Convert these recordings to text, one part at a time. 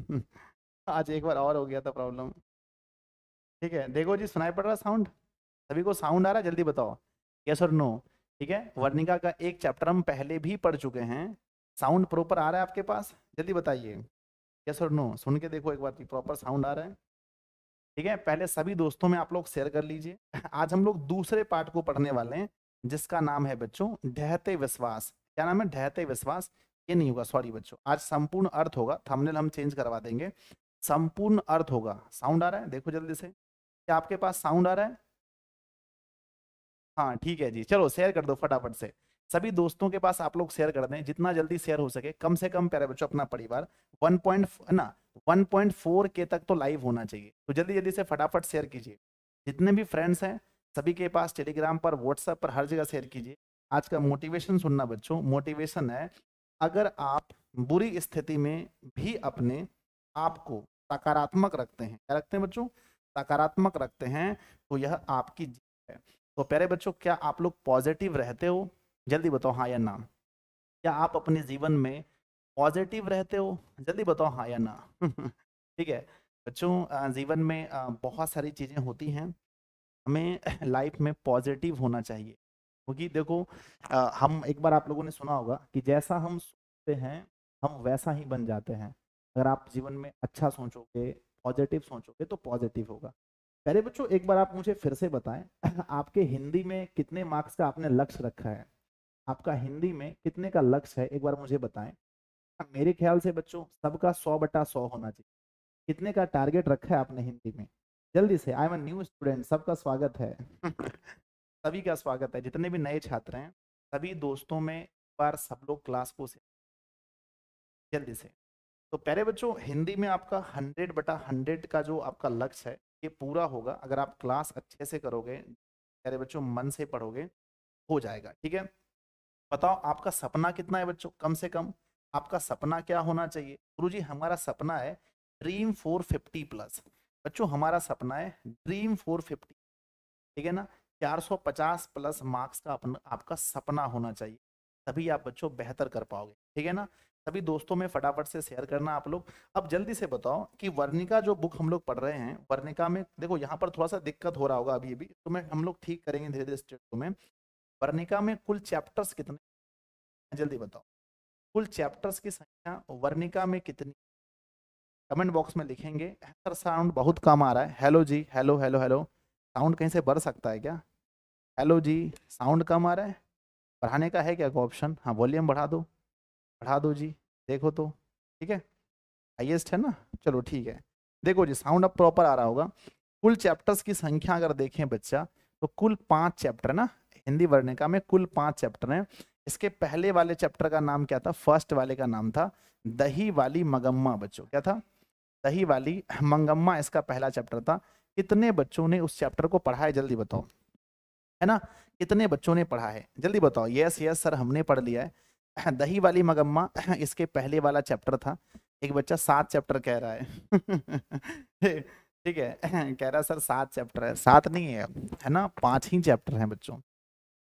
आज एक बार और हो गया था प्रॉब्लम ठीक है देखो जी सुनाई पड़ रहा साउंड सभी को साउंड आ रहा है जल्दी बताओ यस और नो ठीक है हम्म। वर्णिका का एक चैप्टर हम पहले भी पढ़ चुके हैं साउंड प्रॉपर आ रहा है आपके पास जल्दी बताइए यस और नो सुन के देखो एक बार प्रॉपर साउंड आ रहा है ठीक है पहले सभी दोस्तों में आप लोग शेयर कर लीजिए आज हम लोग दूसरे पार्ट को पढ़ने वाले हैं जिसका नाम है बच्चों ढहते विश्वास क्या नाम है ढहते विश्वास ये नहीं होगा सॉरी बच्चों आज संपूर्ण अर्थ होगा थंबनेल हम चेंज करवा देंगे संपूर्ण अर्थ होगा साउंड आ रहा है देखो जल्दी से क्या आपके पास साउंड आ रहा है हाँ ठीक है जी चलो शेयर कर दो फटाफट से सभी दोस्तों के पास आप लोग शेयर कर दें जितना जल्दी शेयर हो सके कम से कम प्यारे बच्चों अपना परिवार वन पॉइंट ना वन पॉइंट फोर के तक तो लाइव होना चाहिए तो जल्दी जल्दी से फटाफट शेयर कीजिए जितने भी फ्रेंड्स हैं सभी के पास टेलीग्राम पर व्हाट्सएप पर हर जगह शेयर कीजिए आज का मोटिवेशन सुनना बच्चों मोटिवेशन है अगर आप बुरी स्थिति में भी अपने आप को सकारात्मक रखते हैं क्या रखते हैं बच्चों सकारात्मक रखते हैं तो यह आपकी जीत है तो प्यारे बच्चों क्या आप लोग पॉजिटिव रहते हो जल्दी बताओ हाँ या ना क्या आप अपने जीवन में पॉजिटिव रहते हो जल्दी बताओ हाँ या ना ठीक है बच्चों जीवन में बहुत सारी चीज़ें होती हैं हमें लाइफ में पॉजिटिव होना चाहिए क्योंकि देखो आ, हम एक बार आप लोगों ने सुना होगा कि जैसा हम सोचते हैं हम वैसा ही बन जाते हैं अगर आप जीवन में अच्छा सोचोगे पॉजिटिव सोचोगे तो पॉजिटिव होगा पहले बच्चों एक बार आप मुझे फिर से बताएं आपके हिंदी में कितने मार्क्स का आपने लक्ष्य रखा है आपका हिंदी में कितने का लक्ष्य है एक बार मुझे बताएं मेरे ख्याल से बच्चों सबका सौ बटा सौ होना चाहिए कितने का टारगेट रखा है आपने हिंदी में जल्दी से I am a new student सबका स्वागत है सभी का स्वागत है जितने भी नए छात्र हैं सभी दोस्तों में एक बार सब लोग क्लास को से जल्दी से तो प्यारे बच्चों हिंदी में आपका हंड्रेड बटा हंड्रेड का जो आपका लक्ष्य है ये पूरा होगा अगर आप क्लास अच्छे से करोगे प्यारे बच्चों मन से पढ़ोगे हो जाएगा ठीक है बताओ आपका सपना कितना है बच्चों कम से कम आपका सपना क्या होना चाहिए गुरु जी हमारा सपना है ड्रीम फोर फिफ्टी प्लस बच्चों हमारा सपना है ड्रीम फोर फिफ्टी ठीक है ना 450 प्लस मार्क्स का अपना आपका सपना होना चाहिए तभी आप बच्चों बेहतर कर पाओगे ठीक है ना सभी दोस्तों में फटाफट से शेयर करना आप लोग अब जल्दी से बताओ कि वर्णिका जो बुक हम लोग पढ़ रहे हैं वर्णिका में देखो यहाँ पर थोड़ा सा दिक्कत हो रहा होगा अभी अभी तो मैं हम लोग ठीक करेंगे धीरे धीरे स्टेट में वर्णिका में कुल चैप्टर्स कितने जल्दी बताओ कुल चैप्टर्स की संख्या वर्णिका में कितनी कमेंट बॉक्स में लिखेंगे साउंड बहुत कम आ रहा है हेलो जी हेलो हेलो हेलो साउंड कहीं से बढ़ सकता है क्या हेलो जी साउंड कम आ रहा है बढ़ाने का है क्या कोई ऑप्शन हाँ वॉल्यूम बढ़ा दो बढ़ा दो जी देखो तो ठीक है हाइएस्ट है ना चलो ठीक है देखो जी साउंड अब प्रॉपर आ रहा होगा कुल चैप्टर्स की संख्या अगर देखें बच्चा तो कुल पाँच चैप्टर ना हिंदी वर्णिका में कुल पाँच चैप्टर हैं इसके पहले वाले चैप्टर का नाम क्या था फर्स्ट वाले का नाम था दही वाली मगम्मा बच्चों क्या था दही वाली मंगम्मा इसका पहला चैप्टर था कितने बच्चों ने उस चैप्टर को पढ़ा है जल्दी बताओ है ना कितने बच्चों ने पढ़ा है जल्दी बताओ यस यस सर हमने पढ़ लिया है दही वाली मगम्मा इसके पहले वाला चैप्टर था एक बच्चा सात चैप्टर कह रहा है ठीक है कह रहा सर सात चैप्टर है सात नहीं है है ना पांच ही चैप्टर हैं बच्चों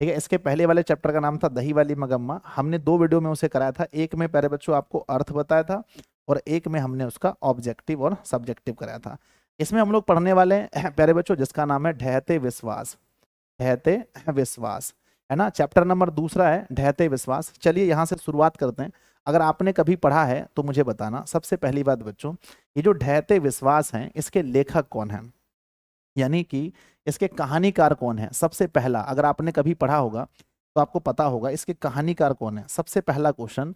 ठीक है इसके पहले वाले चैप्टर का नाम था दही वाली मगम्मा हमने दो वीडियो में उसे कराया था एक में पहले बच्चों आपको अर्थ बताया था और एक में हमने उसका ऑब्जेक्टिव और सब्जेक्टिव कराया था इसमें हम लोग पढ़ने वाले हैं प्यारे बच्चों जिसका नाम है ढहते विश्वास ढहते विश्वास है ना चैप्टर नंबर दूसरा है ढहते विश्वास चलिए यहाँ से शुरुआत करते हैं अगर आपने कभी पढ़ा है तो मुझे बताना सबसे पहली बात बच्चों ये जो ढहते विश्वास हैं इसके लेखक कौन हैं यानी कि इसके कहानीकार कौन है सबसे पहला अगर आपने कभी पढ़ा होगा तो आपको पता होगा इसके कहानीकार कौन है सबसे पहला क्वेश्चन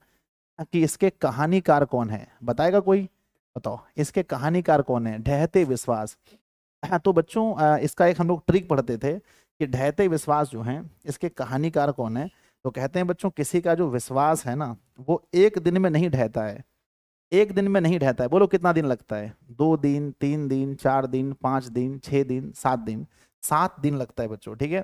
कि इसके कहानीकार कौन है बताएगा कोई बताओ इसके कहानीकार कौन है ढहते विश्वास हाँ तो बच्चों इसका एक हम लोग ट्रिक पढ़ते थे कि ढहते विश्वास जो है इसके कहानीकार कौन है तो कहते हैं बच्चों किसी का जो विश्वास है ना वो एक दिन में नहीं ढहता है एक दिन में नहीं ढहता है बोलो कितना दिन लगता है दो दिन तीन दिन चार दिन पाँच दिन छः दिन सात दिन सात दिन लगता है बच्चों ठीक है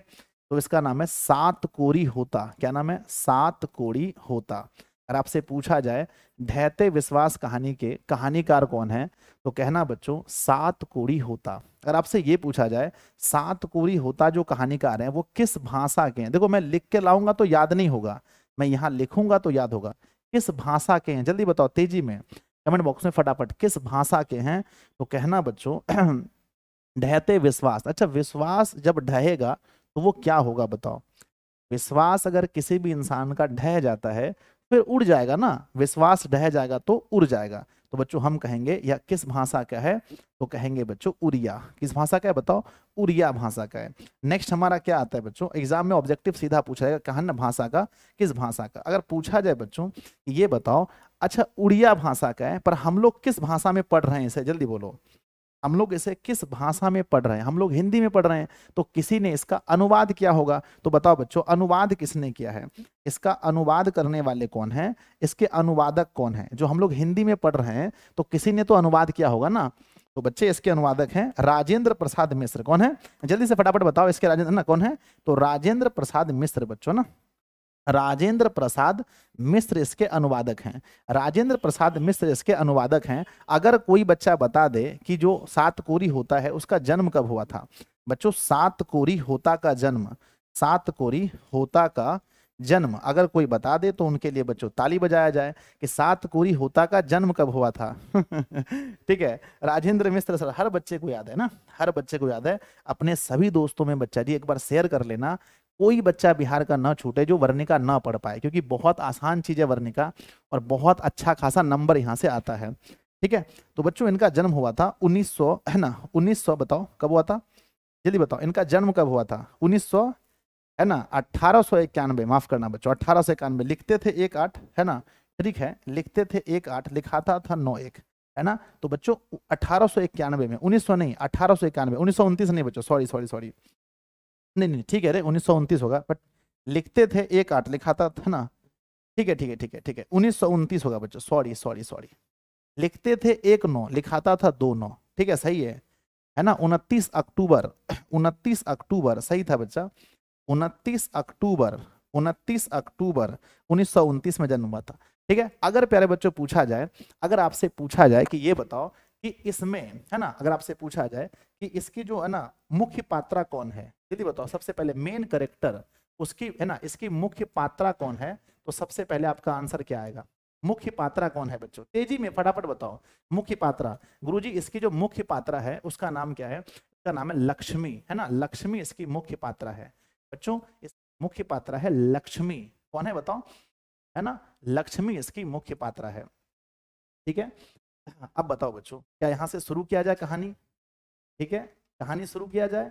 तो इसका नाम है सात कोरी होता क्या नाम है सात कोड़ी होता अगर आपसे पूछा जाए ढहते विश्वास कहानी के कहानीकार कौन है तो कहना बच्चों सात कोड़ी होता अगर आपसे ये पूछा जाए सात कोड़ी होता जो कहानीकार हैं वो किस भाषा के हैं देखो मैं लिख के लाऊंगा तो याद नहीं होगा मैं यहाँ लिखूंगा तो याद होगा किस भाषा के हैं जल्दी बताओ तेजी में कमेंट बॉक्स में फटाफट किस भाषा के हैं तो कहना बच्चों ढहते विश्वास अच्छा विश्वास जब ढहेगा तो वो क्या होगा बताओ विश्वास अगर किसी भी इंसान का ढह जाता है फिर उड़ जाएगा ना विश्वास ढह जाएगा तो उड़ जाएगा तो बच्चों हम कहेंगे या किस भाषा का है तो कहेंगे बच्चों उड़िया किस भाषा का है बताओ उड़िया भाषा का है नेक्स्ट हमारा क्या आता है बच्चों एग्जाम में ऑब्जेक्टिव सीधा पूछा जाएगा कहन भाषा का किस भाषा का अगर पूछा जाए बच्चों ये बताओ अच्छा उड़िया भाषा का है पर हम लोग किस भाषा में पढ़ रहे हैं इसे जल्दी बोलो हम लोग इसे किस भाषा में पढ़ रहे हैं हम लोग हिंदी में पढ़ रहे हैं तो किसी ने इसका अनुवाद किया होगा तो बताओ बच्चों अनुवाद किसने किया है इसका अनुवाद करने वाले कौन है इसके अनुवादक कौन है जो हम लोग हिंदी में पढ़ रहे हैं तो किसी ने तो अनुवाद किया होगा ना तो बच्चे इसके अनुवादक हैं राजेंद्र प्रसाद मिश्र कौन है जल्दी से फटाफट बताओ इसके राजेंद्र ना कौन है तो राजेंद्र प्रसाद मिश्र बच्चों ना राजेंद्र प्रसाद मिश्र इसके अनुवादक हैं राजेंद्र प्रसाद मिश्र इसके अनुवादक हैं अगर कोई बच्चा बता दे कि जो सात कोरी होता है उसका जन्म कब हुआ था बच्चों सात कोरी होता का जन्म सात कोरी होता का जन्म अगर कोई बता दे तो उनके लिए बच्चों ताली बजाया जाए कि सात कोरी होता का जन्म कब हुआ था ठीक है राजेंद्र मिश्र सर हर बच्चे को याद है ना हर बच्चे को याद है अपने सभी दोस्तों में बच्चा जी एक बार शेयर कर लेना कोई बच्चा बिहार का ना छूटे जो वर्णिका ना पढ़ पाए क्योंकि बहुत आसान चीज़ है वर्णिका और बहुत अच्छा खासा नंबर यहाँ से आता है ठीक है तो बच्चों इनका जन्म हुआ था 1900 है ना 1900 बताओ कब हुआ था जल्दी बताओ इनका जन्म कब हुआ था 1900 है ना अट्ठारह सौ इक्यानवे माफ करना बच्चों अट्ठारह सौ इक्यानवे लिखते थे एक आठ है ना ठीक है लिखते थे एक आठ लिखाता था नौ एक है ना तो बच्चों अठारह सौ इक्यानवे में उन्नीस सौ नहीं अठारह सौ इक्यानवे उन्नीस सौ उन्तीस नहीं बच्चों सॉरी सॉरी सॉरी नहीं नहीं ठीक है अरे उन्नीस होगा बट लिखते थे एक आठ लिखाता था ना ठीक है ठीक है ठीक है ठीक है उन्नीस होगा बच्चों सॉरी सॉरी सॉरी लिखते थे एक नौ लिखाता था दो नौ ठीक है सही है है ना उनतीस अक्टूबर उनतीस अक्टूबर सही था बच्चा उनतीस अक्टूबर उनतीस अक्टूबर उन्नीस में जन्म हुआ था ठीक है अगर प्यारे बच्चों पूछा जाए अगर आपसे पूछा जाए कि ये बताओ कि इसमें है ना अगर आपसे पूछा जाए कि इसकी जो है ना मुख्य पात्रा कौन है दीदी बताओ सबसे पहले मेन करेक्टर उसकी है ना इसकी मुख्य पात्रा कौन है तो सबसे पहले आपका आंसर क्या आएगा मुख्य पात्रा कौन है बच्चों तेजी में फटाफट बताओ मुख्य पात्रा गुरुजी इसकी जो मुख्य पात्रा है उसका नाम क्या है इसका नाम है लक्ष्मी है ना लक्ष्मी इसकी मुख्य पात्रा है बच्चों इस मुख्य पात्रा है लक्ष्मी कौन है बताओ है ना लक्ष्मी इसकी मुख्य पात्रा है ठीक है अब बताओ बच्चों क्या यहाँ से शुरू किया जाए कहानी ठीक है कहानी शुरू किया जाए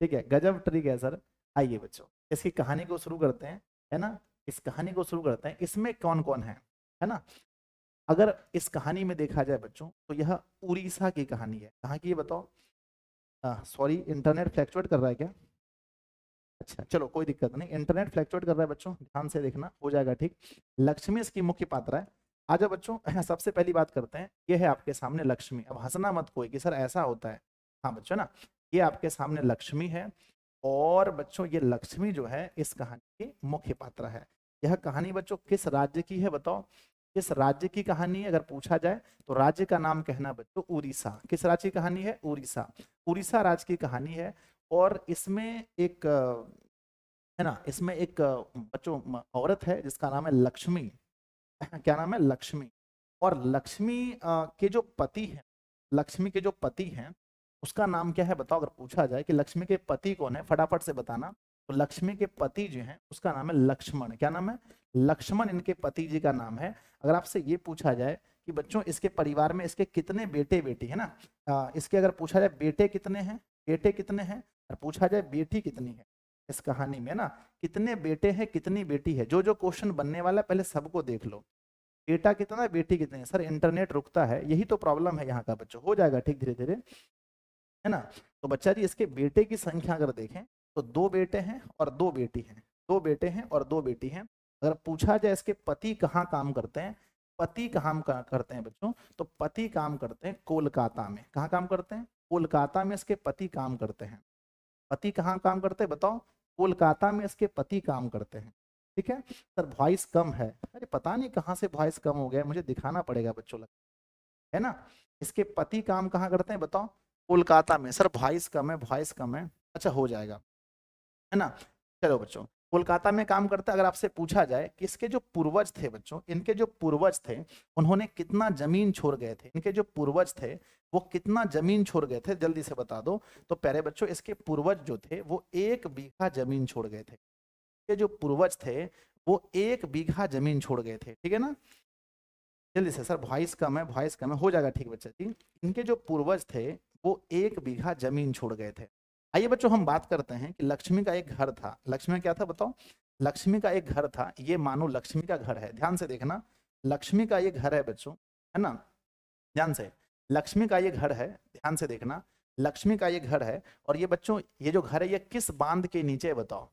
ठीक है गजब ट्रिक है सर आइए बच्चों इसकी कहानी को शुरू करते हैं है ना इस कहानी को शुरू करते हैं इसमें कौन कौन है है ना अगर इस कहानी में देखा जाए बच्चों तो यह उड़ीसा की कहानी है कहाँ की ये बताओ सॉरी इंटरनेट फ्लैक्चुएट कर रहा है क्या अच्छा चलो कोई दिक्कत नहीं इंटरनेट फ्लैक्चुएट कर रहा है बच्चों ध्यान से देखना हो जाएगा ठीक लक्ष्मी इसकी मुख्य पात्र है आज बच्चों सबसे पहली बात करते हैं ये है आपके सामने लक्ष्मी अब हंसना मत कोई कि सर ऐसा होता है हाँ बच्चों ना ये आपके सामने लक्ष्मी है और बच्चों ये लक्ष्मी जो है इस कहानी की मुख्य पात्र है यह कहानी बच्चों किस राज्य की है बताओ किस राज्य की कहानी है अगर पूछा जाए तो राज्य का नाम कहना बच्चों उड़ीसा किस राज्य की कहानी है उड़ीसा उड़ीसा राज्य की कहानी है और इसमें एक है ना इसमें एक बच्चों औरत है जिसका नाम है लक्ष्मी क्या नाम है लक्ष्मी और लक्ष्मी के जो पति हैं लक्ष्मी के जो पति हैं उसका नाम क्या है बताओ अगर पूछा जाए कि लक्ष्मी के पति कौन है फटाफट से बताना तो लक्ष्मी के पति जो है उसका नाम है लक्ष्मण क्या नाम है लक्ष्मण इनके पति जी का नाम है अगर आपसे ये पूछा जाए कि बच्चों इसके परिवार में इसके कितने बेटे बेटी है ना आ, इसके अगर पूछा जाए बेटे कितने हैं बेटे कितने हैं और पूछा जाए बेटी कितनी है इस कहानी में ना कितने बेटे हैं कितनी बेटी है जो जो क्वेश्चन बनने वाला है पहले सबको देख लो बेटा कितना बेटी कितनी है सर इंटरनेट रुकता है यही तो प्रॉब्लम है यहाँ का बच्चों हो जाएगा ठीक धीरे धीरे है ना तो बच्चा जी इसके बेटे की संख्या अगर देखें तो दो बेटे हैं और दो बेटी हैं दो बेटे हैं और दो बेटी हैं अगर पूछा जाए इसके पति कहाँ काम करते हैं पति कहाँ करते हैं बच्चों तो पति काम करते हैं कोलकाता में कहाँ काम करते हैं कोलकाता में इसके पति काम करते हैं पति कहाँ काम करते हैं बताओ कोलकाता में इसके पति काम करते हैं ठीक है सर वॉइस कम है अरे पता नहीं कहाँ से वॉइस कम हो गया मुझे दिखाना पड़ेगा बच्चों लग है ना इसके पति काम कहाँ करते हैं बताओ कोलकाता में सर वॉइस कम है वॉइस कम है अच्छा हो जाएगा है ना चलो बच्चों कोलकाता में काम करते अगर आपसे पूछा जाए कि इसके जो पूर्वज थे बच्चों इनके जो पूर्वज थे उन्होंने कितना जमीन छोड़ गए थे इनके जो पूर्वज थे वो कितना जमीन छोड़ गए थे जल्दी से बता दो तो पहले बच्चों इसके पूर्वज जो थे वो एक बीघा जमीन छोड़ गए थे इसके जो पूर्वज थे वो एक बीघा जमीन छोड़ गए थे ठीक है ना जल्दी से सर वॉइस कम है वॉइस कम है हो जाएगा ठीक बच्चा जी इनके जो पूर्वज थे वो एक बीघा जमीन छोड़ गए थे आइए बच्चों हम बात करते हैं कि लक्ष्मी का एक घर था लक्ष्मी क्या था बताओ लक्ष्मी का एक घर था ये मानो लक्ष्मी का घर है ध्यान से देखना लक्ष्मी का ये घर है बच्चों है ना ध्यान से लक्ष्मी का ये घर है ध्यान से देखना लक्ष्मी का ये घर है और ये बच्चों ये जो घर है ये किस बांध के नीचे बताओ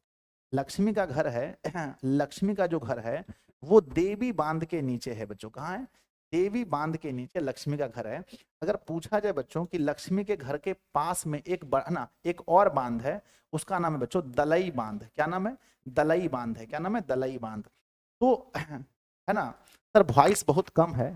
लक्ष्मी का घर है लक्ष्मी का जो घर है वो देवी बांध के नीचे है बच्चों कहाँ है देवी बांध के नीचे लक्ष्मी का घर है अगर पूछा जाए बच्चों कि लक्ष्मी के घर के पास में एक ना एक और बांध है उसका नाम है बच्चों दलई बांध क्या नाम है दलई बांध है क्या नाम है दलई बांध तो है ना सर वॉइस बहुत कम है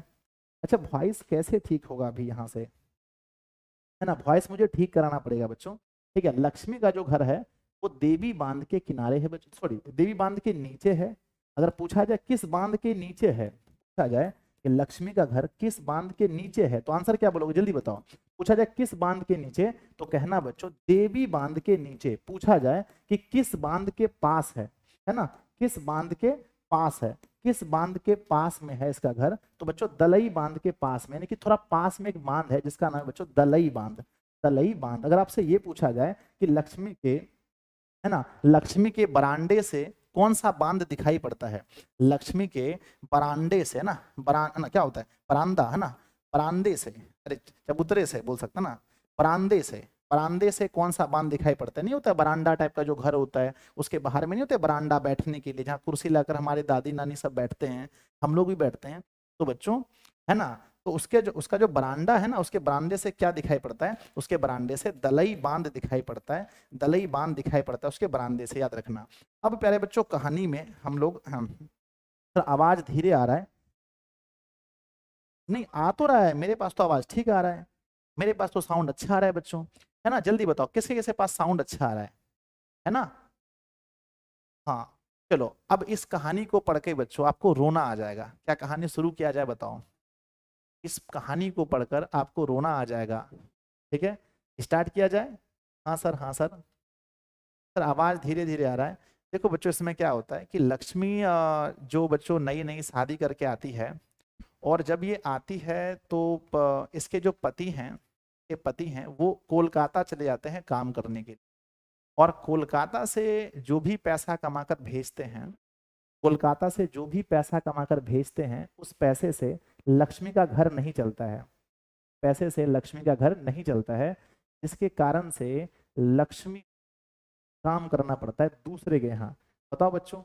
अच्छा वॉइस कैसे ठीक होगा अभी यहाँ से है ना वॉइस मुझे ठीक कराना पड़ेगा बच्चों ठीक है लक्ष्मी का जो घर है वो देवी बांध के किनारे है बच्चों सॉरी देवी बांध के नीचे है अगर पूछा जाए किस बांध के नीचे है पूछा जाए कि लक्ष्मी का घर किस बांध के नीचे है तो आंसर क्या बोलोगे जल्दी बताओ पूछा जाए किस बांध के नीचे तो कहना बच्चों देवी बांध के नीचे पूछा जाए कि किस बांध के पास है है ना किस बांध के पास है किस बांध के पास में है इसका घर तो बच्चों दलई बांध के पास में यानी कि थोड़ा पास में एक बांध है जिसका नाम है बच्चों दलई बांध दलई बांध अगर आपसे ये पूछा जाए कि लक्ष्मी के है ना लक्ष्मी के बरांडे से कौन सा बांध दिखाई पड़ता है लक्ष्मी के बरांडे से ना बरा ना क्या होता है परांदा है ना परांदे से अरे चबूतरे से बोल सकते ना परांदे से परांदे से कौन सा बांध दिखाई पड़ता है नहीं होता है बरांडा टाइप का जो घर होता है उसके बाहर में नहीं होता बरांडा बैठने के लिए जहाँ कुर्सी लाकर हमारे दादी नानी सब बैठते हैं हम लोग भी बैठते हैं तो बच्चों है ना तो उसके जो उसका जो बरांडा है ना उसके बरांडे से क्या दिखाई पड़ता है उसके बरांडे से दलई बांध दिखाई पड़ता है दलई बांध दिखाई पड़ता है उसके बरांडे से याद रखना अब प्यारे बच्चों कहानी में हम लोग सर हाँ, आवाज़ धीरे आ रहा है नहीं आ तो रहा है मेरे पास तो आवाज़ ठीक आ रहा है मेरे पास तो साउंड अच्छा आ रहा है बच्चों है ना जल्दी बताओ किसके किसके पास साउंड अच्छा आ रहा है है ना हाँ चलो अब इस कहानी को पढ़ के बच्चों आपको रोना आ जाएगा क्या कहानी शुरू किया जाए बताओ इस कहानी को पढ़कर आपको रोना आ जाएगा ठीक है स्टार्ट किया जाए हाँ सर हाँ सर सर आवाज़ धीरे धीरे आ रहा है देखो बच्चों इसमें क्या होता है कि लक्ष्मी जो बच्चों नई नई शादी करके आती है और जब ये आती है तो इसके जो पति हैं के पति हैं वो कोलकाता चले जाते हैं काम करने के लिए और कोलकाता से जो भी पैसा कमाकर भेजते हैं कोलकाता से जो भी पैसा कमाकर भेजते हैं उस पैसे से लक्ष्मी का घर नहीं चलता है पैसे से लक्ष्मी का घर नहीं चलता है जिसके कारण से लक्ष्मी काम करना पड़ता है दूसरे के यहाँ बताओ बच्चों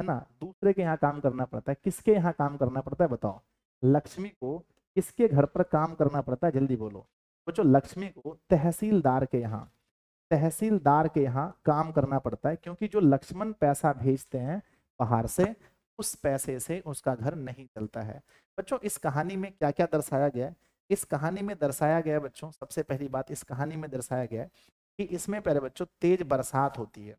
है ना दूसरे के यहाँ काम करना पड़ता है किसके यहाँ काम करना पड़ता है बताओ लक्ष्मी को किसके घर पर काम करना पड़ता है जल्दी बोलो बच्चों लक्ष्मी को तहसीलदार के यहाँ तहसीलदार के यहाँ काम करना पड़ता है क्योंकि जो लक्ष्मण पैसा भेजते हैं बाहर से उस पैसे से उसका घर नहीं चलता है बच्चों इस कहानी में क्या क्या दर्शाया गया इस कहानी में दर्शाया गया बच्चों सबसे पहली बात इस कहानी में दर्शाया गया कि इसमें पहले बच्चों तेज बरसात होती है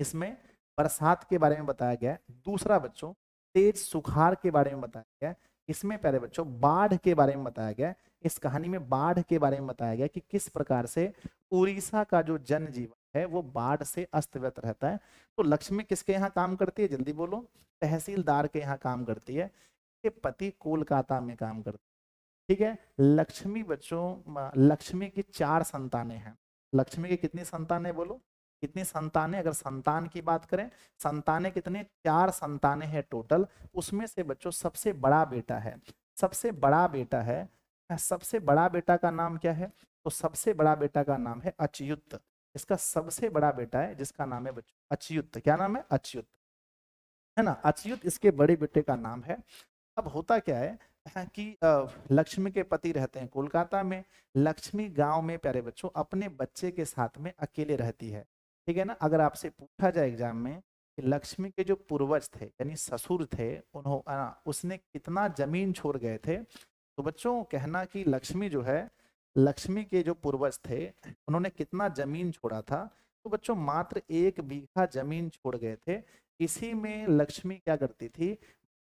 इसमें बरसात के बारे में बताया गया दूसरा बच्चों तेज सुखार के बारे में बताया गया इसमें पहले बच्चों बाढ़ के बारे में बताया गया इस कहानी में बाढ़ के बारे में बताया गया कि किस प्रकार से उड़ीसा का जो जनजीवन है वो बाढ़ से अस्त व्यस्त रहता है तो लक्ष्मी किसके यहाँ काम करती है जल्दी बोलो तहसीलदार के यहाँ काम करती है के पति कोलकाता में काम करते ठीक है लक्ष्मी बच्चों लक्ष्मी की चार संतानें हैं लक्ष्मी की कितनी संतानें बोलो कितनी संतानें अगर संतान की बात करें संतानें कितने चार संतानें हैं टोटल उसमें से बच्चों सबसे बड़ा बेटा है सबसे बड़ा बेटा है सबसे बड़ा बेटा का नाम क्या है तो सबसे बड़ा बेटा का नाम है अच्युत इसका सबसे बड़ा बेटा है जिसका नाम है बच्चों अच्युत क्या नाम है अच्युत है ना अच्युत इसके बड़े बेटे का नाम है अब होता क्या है कि लक्ष्मी के पति रहते हैं कोलकाता में लक्ष्मी गांव में प्यारे बच्चों अपने बच्चे के साथ में अकेले रहती है ठीक है ना अगर आपसे पूछा जाए एग्जाम में कि लक्ष्मी के जो पूर्वज थे यानी ससुर थे उन्होंने उसने कितना जमीन छोड़ गए थे तो बच्चों कहना कि लक्ष्मी जो है लक्ष्मी के जो पूर्वज थे उन्होंने कितना जमीन छोड़ा था तो बच्चों मात्र एक बीघा जमीन छोड़ गए थे इसी में लक्ष्मी क्या करती थी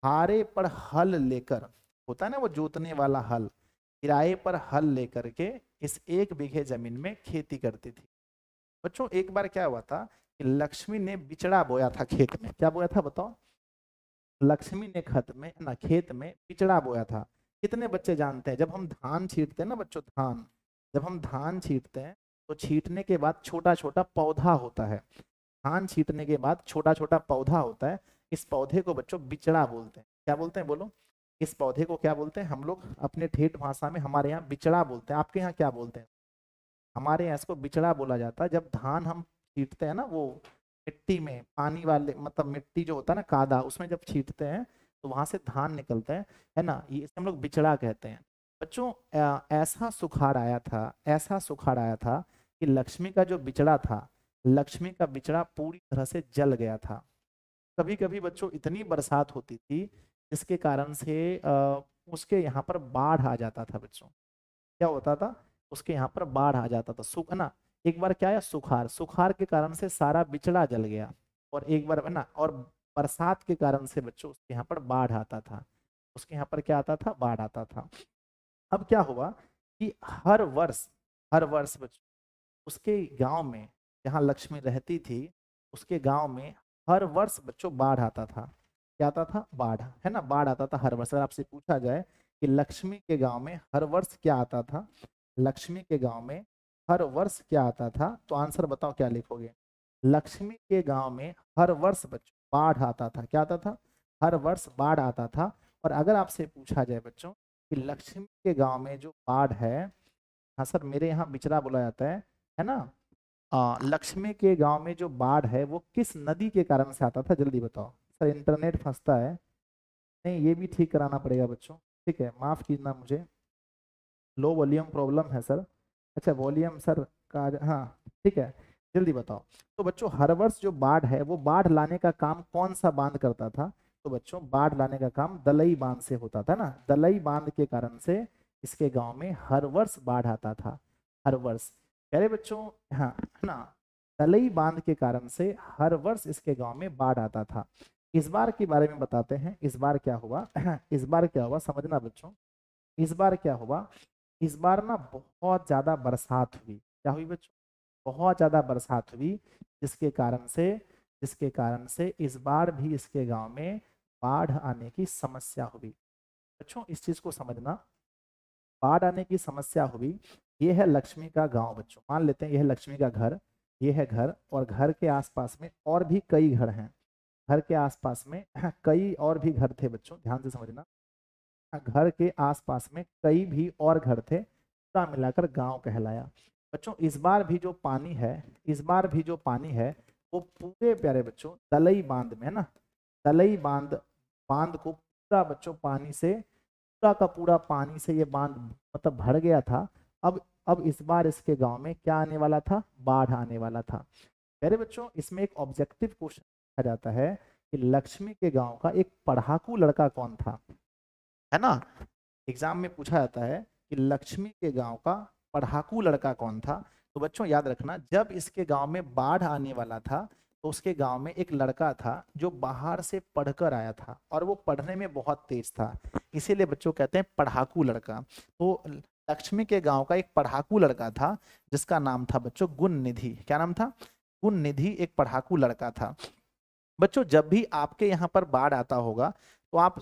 हारे पर हल लेकर होता है ना वो जोतने वाला हल किराए पर हल लेकर के इस एक बीघे जमीन में खेती करती थी बच्चों एक बार क्या हुआ था कि लक्ष्मी ने बिचड़ा बोया था खेत में क्या बोया था बताओ लक्ष्मी ने खत में ना खेत में बिचड़ा बोया था कितने बच्चे जानते हैं जब हम धान छीटते हैं ना बच्चों धान जब हम धान छीटते हैं तो छीटने के बाद छोटा छोटा पौधा होता है धान छीटने के बाद छोटा छोटा पौधा होता है इस पौधे को बच्चों बिचड़ा बोलते हैं क्या बोलते हैं बोलो इस पौधे को क्या बोलते हैं हम लोग अपने ठेठ भाषा में हमारे यहाँ बिचड़ा बोलते हैं आपके यहाँ क्या बोलते हैं हमारे यहाँ इसको बिचड़ा बोला जाता है जब धान हम छीटते हैं ना वो मिट्टी में पानी वाले मतलब मिट्टी जो होता है ना कादा उसमें जब छीटते हैं तो वहां से धान निकलता है है ना ये इसे हम लोग बिचड़ा कहते हैं बच्चों ऐसा सुखाड़ आया था ऐसा सुखाड़ आया था कि लक्ष्मी का जो बिचड़ा था लक्ष्मी का बिचड़ा पूरी तरह से जल गया था कभी कभी बच्चों इतनी बरसात होती थी जिसके कारण से उसके यहाँ पर बाढ़ आ जाता था बच्चों क्या होता था उसके यहाँ पर बाढ़ आ जाता था सुख ना एक बार क्या है सुखार सुखार के कारण से सारा बिचड़ा जल गया और एक बार है ना और बरसात के कारण से बच्चों उसके यहाँ पर बाढ़ आता था उसके यहाँ पर क्या आता था बाढ़ आता था अब क्या हुआ कि हर वर्ष हर वर्ष बच्चों उसके गांव में जहाँ लक्ष्मी रहती थी उसके गांव में हर वर्ष बच्चों बाढ़ आता था क्या आता था बाढ़ है ना बाढ़ आता था हर वर्ष अगर आपसे पूछा जाए कि लक्ष्मी के गांव में हर वर्ष क्या आता था लक्ष्मी के गांव में हर वर्ष क्या आता था तो आंसर बताओ क्या लिखोगे लक्ष्मी के गांव में हर वर्ष बच्चों बाढ़ आता था क्या आता था हर वर्ष बाढ़ आता था और अगर आपसे पूछा जाए बच्चों कि लक्ष्मी के गांव में जो बाढ़ है हाँ सर मेरे यहाँ बिचरा बोला जाता है है ना लक्ष्मी के गांव में जो बाढ़ है वो किस नदी के कारण से आता था जल्दी बताओ सर इंटरनेट फंसता है नहीं ये भी ठीक कराना पड़ेगा बच्चों ठीक है माफ़ कीजना मुझे लो वॉल्यूम प्रॉब्लम है सर अच्छा वॉल्यूम सर का हाँ ठीक है जल्दी बताओ तो बच्चों हर वर्ष जो बाढ़ है वो बाढ़ लाने का काम कौन सा बांध करता था तो बच्चों बाढ़ लाने का काम दलई बांध से होता था ना दलई बांध के कारण से इसके गांव में हर वर्ष बाढ़ आता था हर वर्ष अरे बच्चों हाँ है ना दलई बांध के कारण से हर वर्ष इसके गांव में बाढ़ आता था इस बार के बारे में बताते हैं इस बार क्या हुआ इस बार क्या हुआ समझना बच्चों इस बार क्या हुआ इस बार ना बहुत ज्यादा बरसात हुई क्या हुई बच्चों बहुत ज़्यादा बरसात हुई जिसके कारण से जिसके कारण से इस बार भी इसके गांव में बाढ़ आने की समस्या हुई बच्चों इस चीज़ को समझना बाढ़ आने की समस्या हुई ये है लक्ष्मी का गांव बच्चों मान लेते हैं यह है लक्ष्मी का घर ये है घर और घर के आसपास में और भी कई घर हैं घर के आसपास में कई और भी घर थे बच्चों ध्यान से समझना घर के आसपास में कई भी और घर थे मिलाकर गांव कहलाया बच्चों इस बार भी जो पानी है इस बार भी जो पानी है वो पूरे प्यारे बच्चों दलई बांध में है ना दलई बांध बांध को पूरा बच्चों पानी से पूरा का पूरा पानी से ये बांध मतलब भर गया था अब अब इस बार इसके गांव में क्या आने वाला था बाढ़ आने वाला था प्यारे बच्चों इसमें एक ऑब्जेक्टिव क्वेश्चन कहा जाता है कि लक्ष्मी के गाँव का एक पढ़ाकू लड़का कौन था है ना एग्जाम में पूछा जाता है कि लक्ष्मी के गांव का पढ़ाकू लड़का कौन था तो बच्चों याद रखना जब इसके गांव में बाढ़ आने वाला था तो उसके गांव में एक लड़का था जो बाहर से पढ़कर आया था और वो पढ़ने में बहुत तेज था इसीलिए बच्चों कहते हैं पढ़ाकू लड़का तो लक्ष्मी के गांव का एक पढ़ाकू लड़का था जिसका नाम था बच्चों गुण निधि क्या नाम था गुण निधि एक पढ़ाकू लड़का था बच्चों जब भी आपके यहाँ पर बाढ़ आता होगा तो आप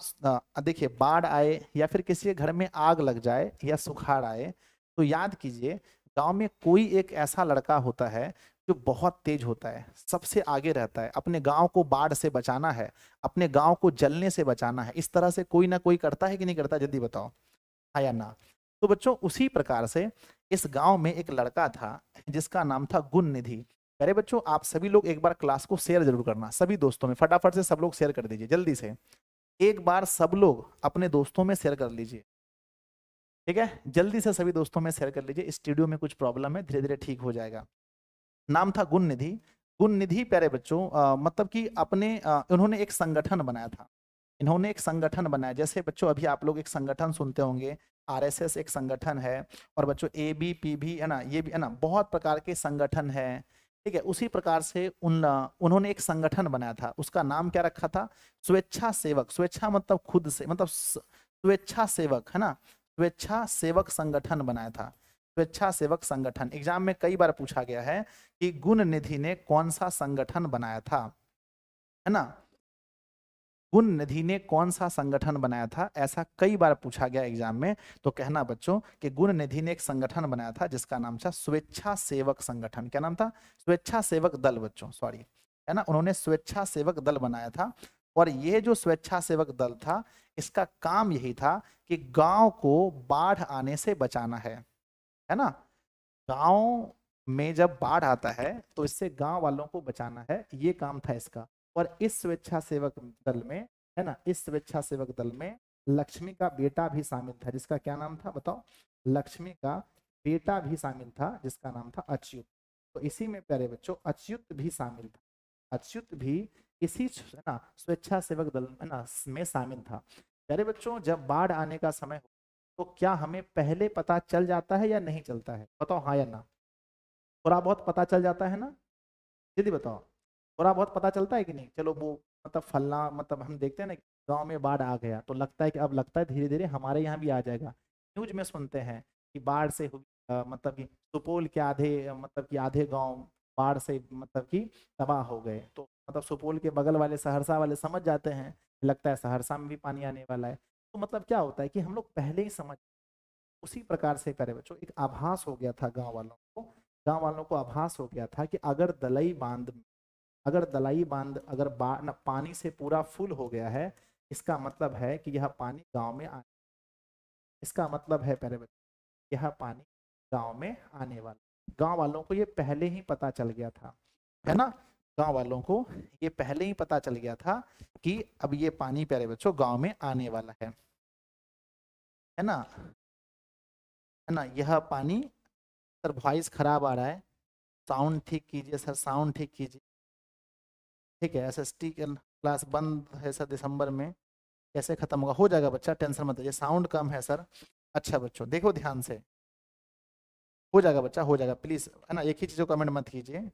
देखिए बाढ़ आए या फिर किसी के घर में आग लग जाए या सुखाड़ आए तो याद कीजिए गांव में कोई एक ऐसा लड़का होता है जो बहुत तेज होता है सबसे आगे रहता है अपने गांव को बाढ़ से बचाना है अपने गांव को जलने से बचाना है इस तरह से कोई ना कोई करता है कि नहीं करता जल्दी बताओ हाँ या ना तो बच्चों उसी प्रकार से इस गांव में एक लड़का था जिसका नाम था गुण निधि अरे बच्चों आप सभी लोग एक बार क्लास को शेयर जरूर करना सभी दोस्तों में फटाफट से सब लोग शेयर कर दीजिए जल्दी से एक बार सब लोग अपने दोस्तों में शेयर कर लीजिए ठीक है जल्दी से सभी दोस्तों में शेयर कर लीजिए स्टूडियो में कुछ प्रॉब्लम है धीरे धीरे ठीक हो जाएगा नाम था गुण निधि गुण निधि प्यारे बच्चों आ, मतलब कि अपने आ, उन्होंने एक संगठन बनाया था इन्होंने एक संगठन बनाया जैसे बच्चों अभी आप लोग एक संगठन सुनते होंगे आरएसएस एक संगठन है और बच्चों ए बी पी भी है ना ये भी है ना बहुत प्रकार के संगठन है ठीक है उसी प्रकार से उन उन्होंने एक संगठन बनाया था उसका नाम क्या रखा था स्वेच्छा सेवक स्वेच्छा मतलब खुद से मतलब स्वेच्छा सेवक है ना स्वेच्छा सेवक संगठन बनाया था स्वेच्छा सेवक संगठन एग्जाम में कई बार पूछा गया है कि गुण निधि ने कौन सा संगठन बनाया था है ना गुण निधि ने कौन सा संगठन बनाया था ऐसा कई बार पूछा गया एग्जाम में तो कहना बच्चों कि गुण निधि ने एक संगठन बनाया था जिसका नाम था स्वेच्छा सेवक संगठन क्या नाम था स्वेच्छा सेवक दल बच्चों सॉरी है ना उन्होंने स्वेच्छा सेवक दल बनाया था और ये जो स्वेच्छा सेवक दल था इसका काम यही था कि गांव को बाढ़ आने से बचाना है है ना गांव में जब बाढ़ आता है तो इससे गांव वालों को बचाना है ये काम था इसका और इस स्वेच्छा सेवक दल में है ना इस स्वेच्छा सेवक दल में लक्ष्मी का बेटा भी शामिल था जिसका क्या नाम था बताओ लक्ष्मी का बेटा भी शामिल था जिसका नाम था अच्युत तो इसी में प्यारे बच्चों अच्युत भी शामिल था अच्युत भी इसी ना स्वेच्छा सेवक दल ना में शामिल था प्यारे बच्चों जब बाढ़ आने का समय हो तो क्या हमें पहले पता चल जाता है या नहीं चलता है बताओ हाँ या ना थोड़ा बहुत पता चल जाता है ना दीदी बताओ थोड़ा बहुत पता चलता है कि नहीं चलो वो मतलब फलना मतलब हम देखते हैं ना गाँव में बाढ़ आ गया तो लगता है कि अब लगता है धीरे धीरे हमारे यहाँ भी आ जाएगा न्यूज में सुनते हैं कि बाढ़ से हुई मतलब कि सुपौल के आधे मतलब कि आधे गाँव बाढ़ से मतलब कि तबाह हो गए तो मतलब सुपौल के बगल वाले सहरसा वाले समझ जाते हैं लगता है सहरसा में भी पानी आने वाला है तो मतलब क्या होता है कि हम लोग पहले ही समझ उसी प्रकार से करे बच्चों एक आभास हो गया था गांव वालों को गांव वालों को आभास हो गया था कि अगर दलई बांध अगर दलाई बांध अगर बा, न, पानी से पूरा फुल हो गया है इसका मतलब है कि यह पानी गांव में आने इसका मतलब है पहले बच्चों यह पानी गांव में आने वाला गांव वालों को यह पहले ही पता चल गया था है ना गांव वालों को ये पहले ही पता चल गया था कि अब ये पानी प्यारे बच्चों गांव में आने वाला है है ना है ना यह पानी सर वॉइस खराब आ रहा है साउंड ठीक कीजिए सर साउंड ठीक कीजिए ठीक है एस एस टी क्लास बंद है सर दिसंबर में कैसे ख़त्म होगा हो जाएगा बच्चा टेंशन मत लीजिए साउंड कम है सर अच्छा बच्चों देखो ध्यान से हो जाएगा बच्चा हो जाएगा प्लीज़ है ना एक ही चीज़ को कमेंट मत कीजिए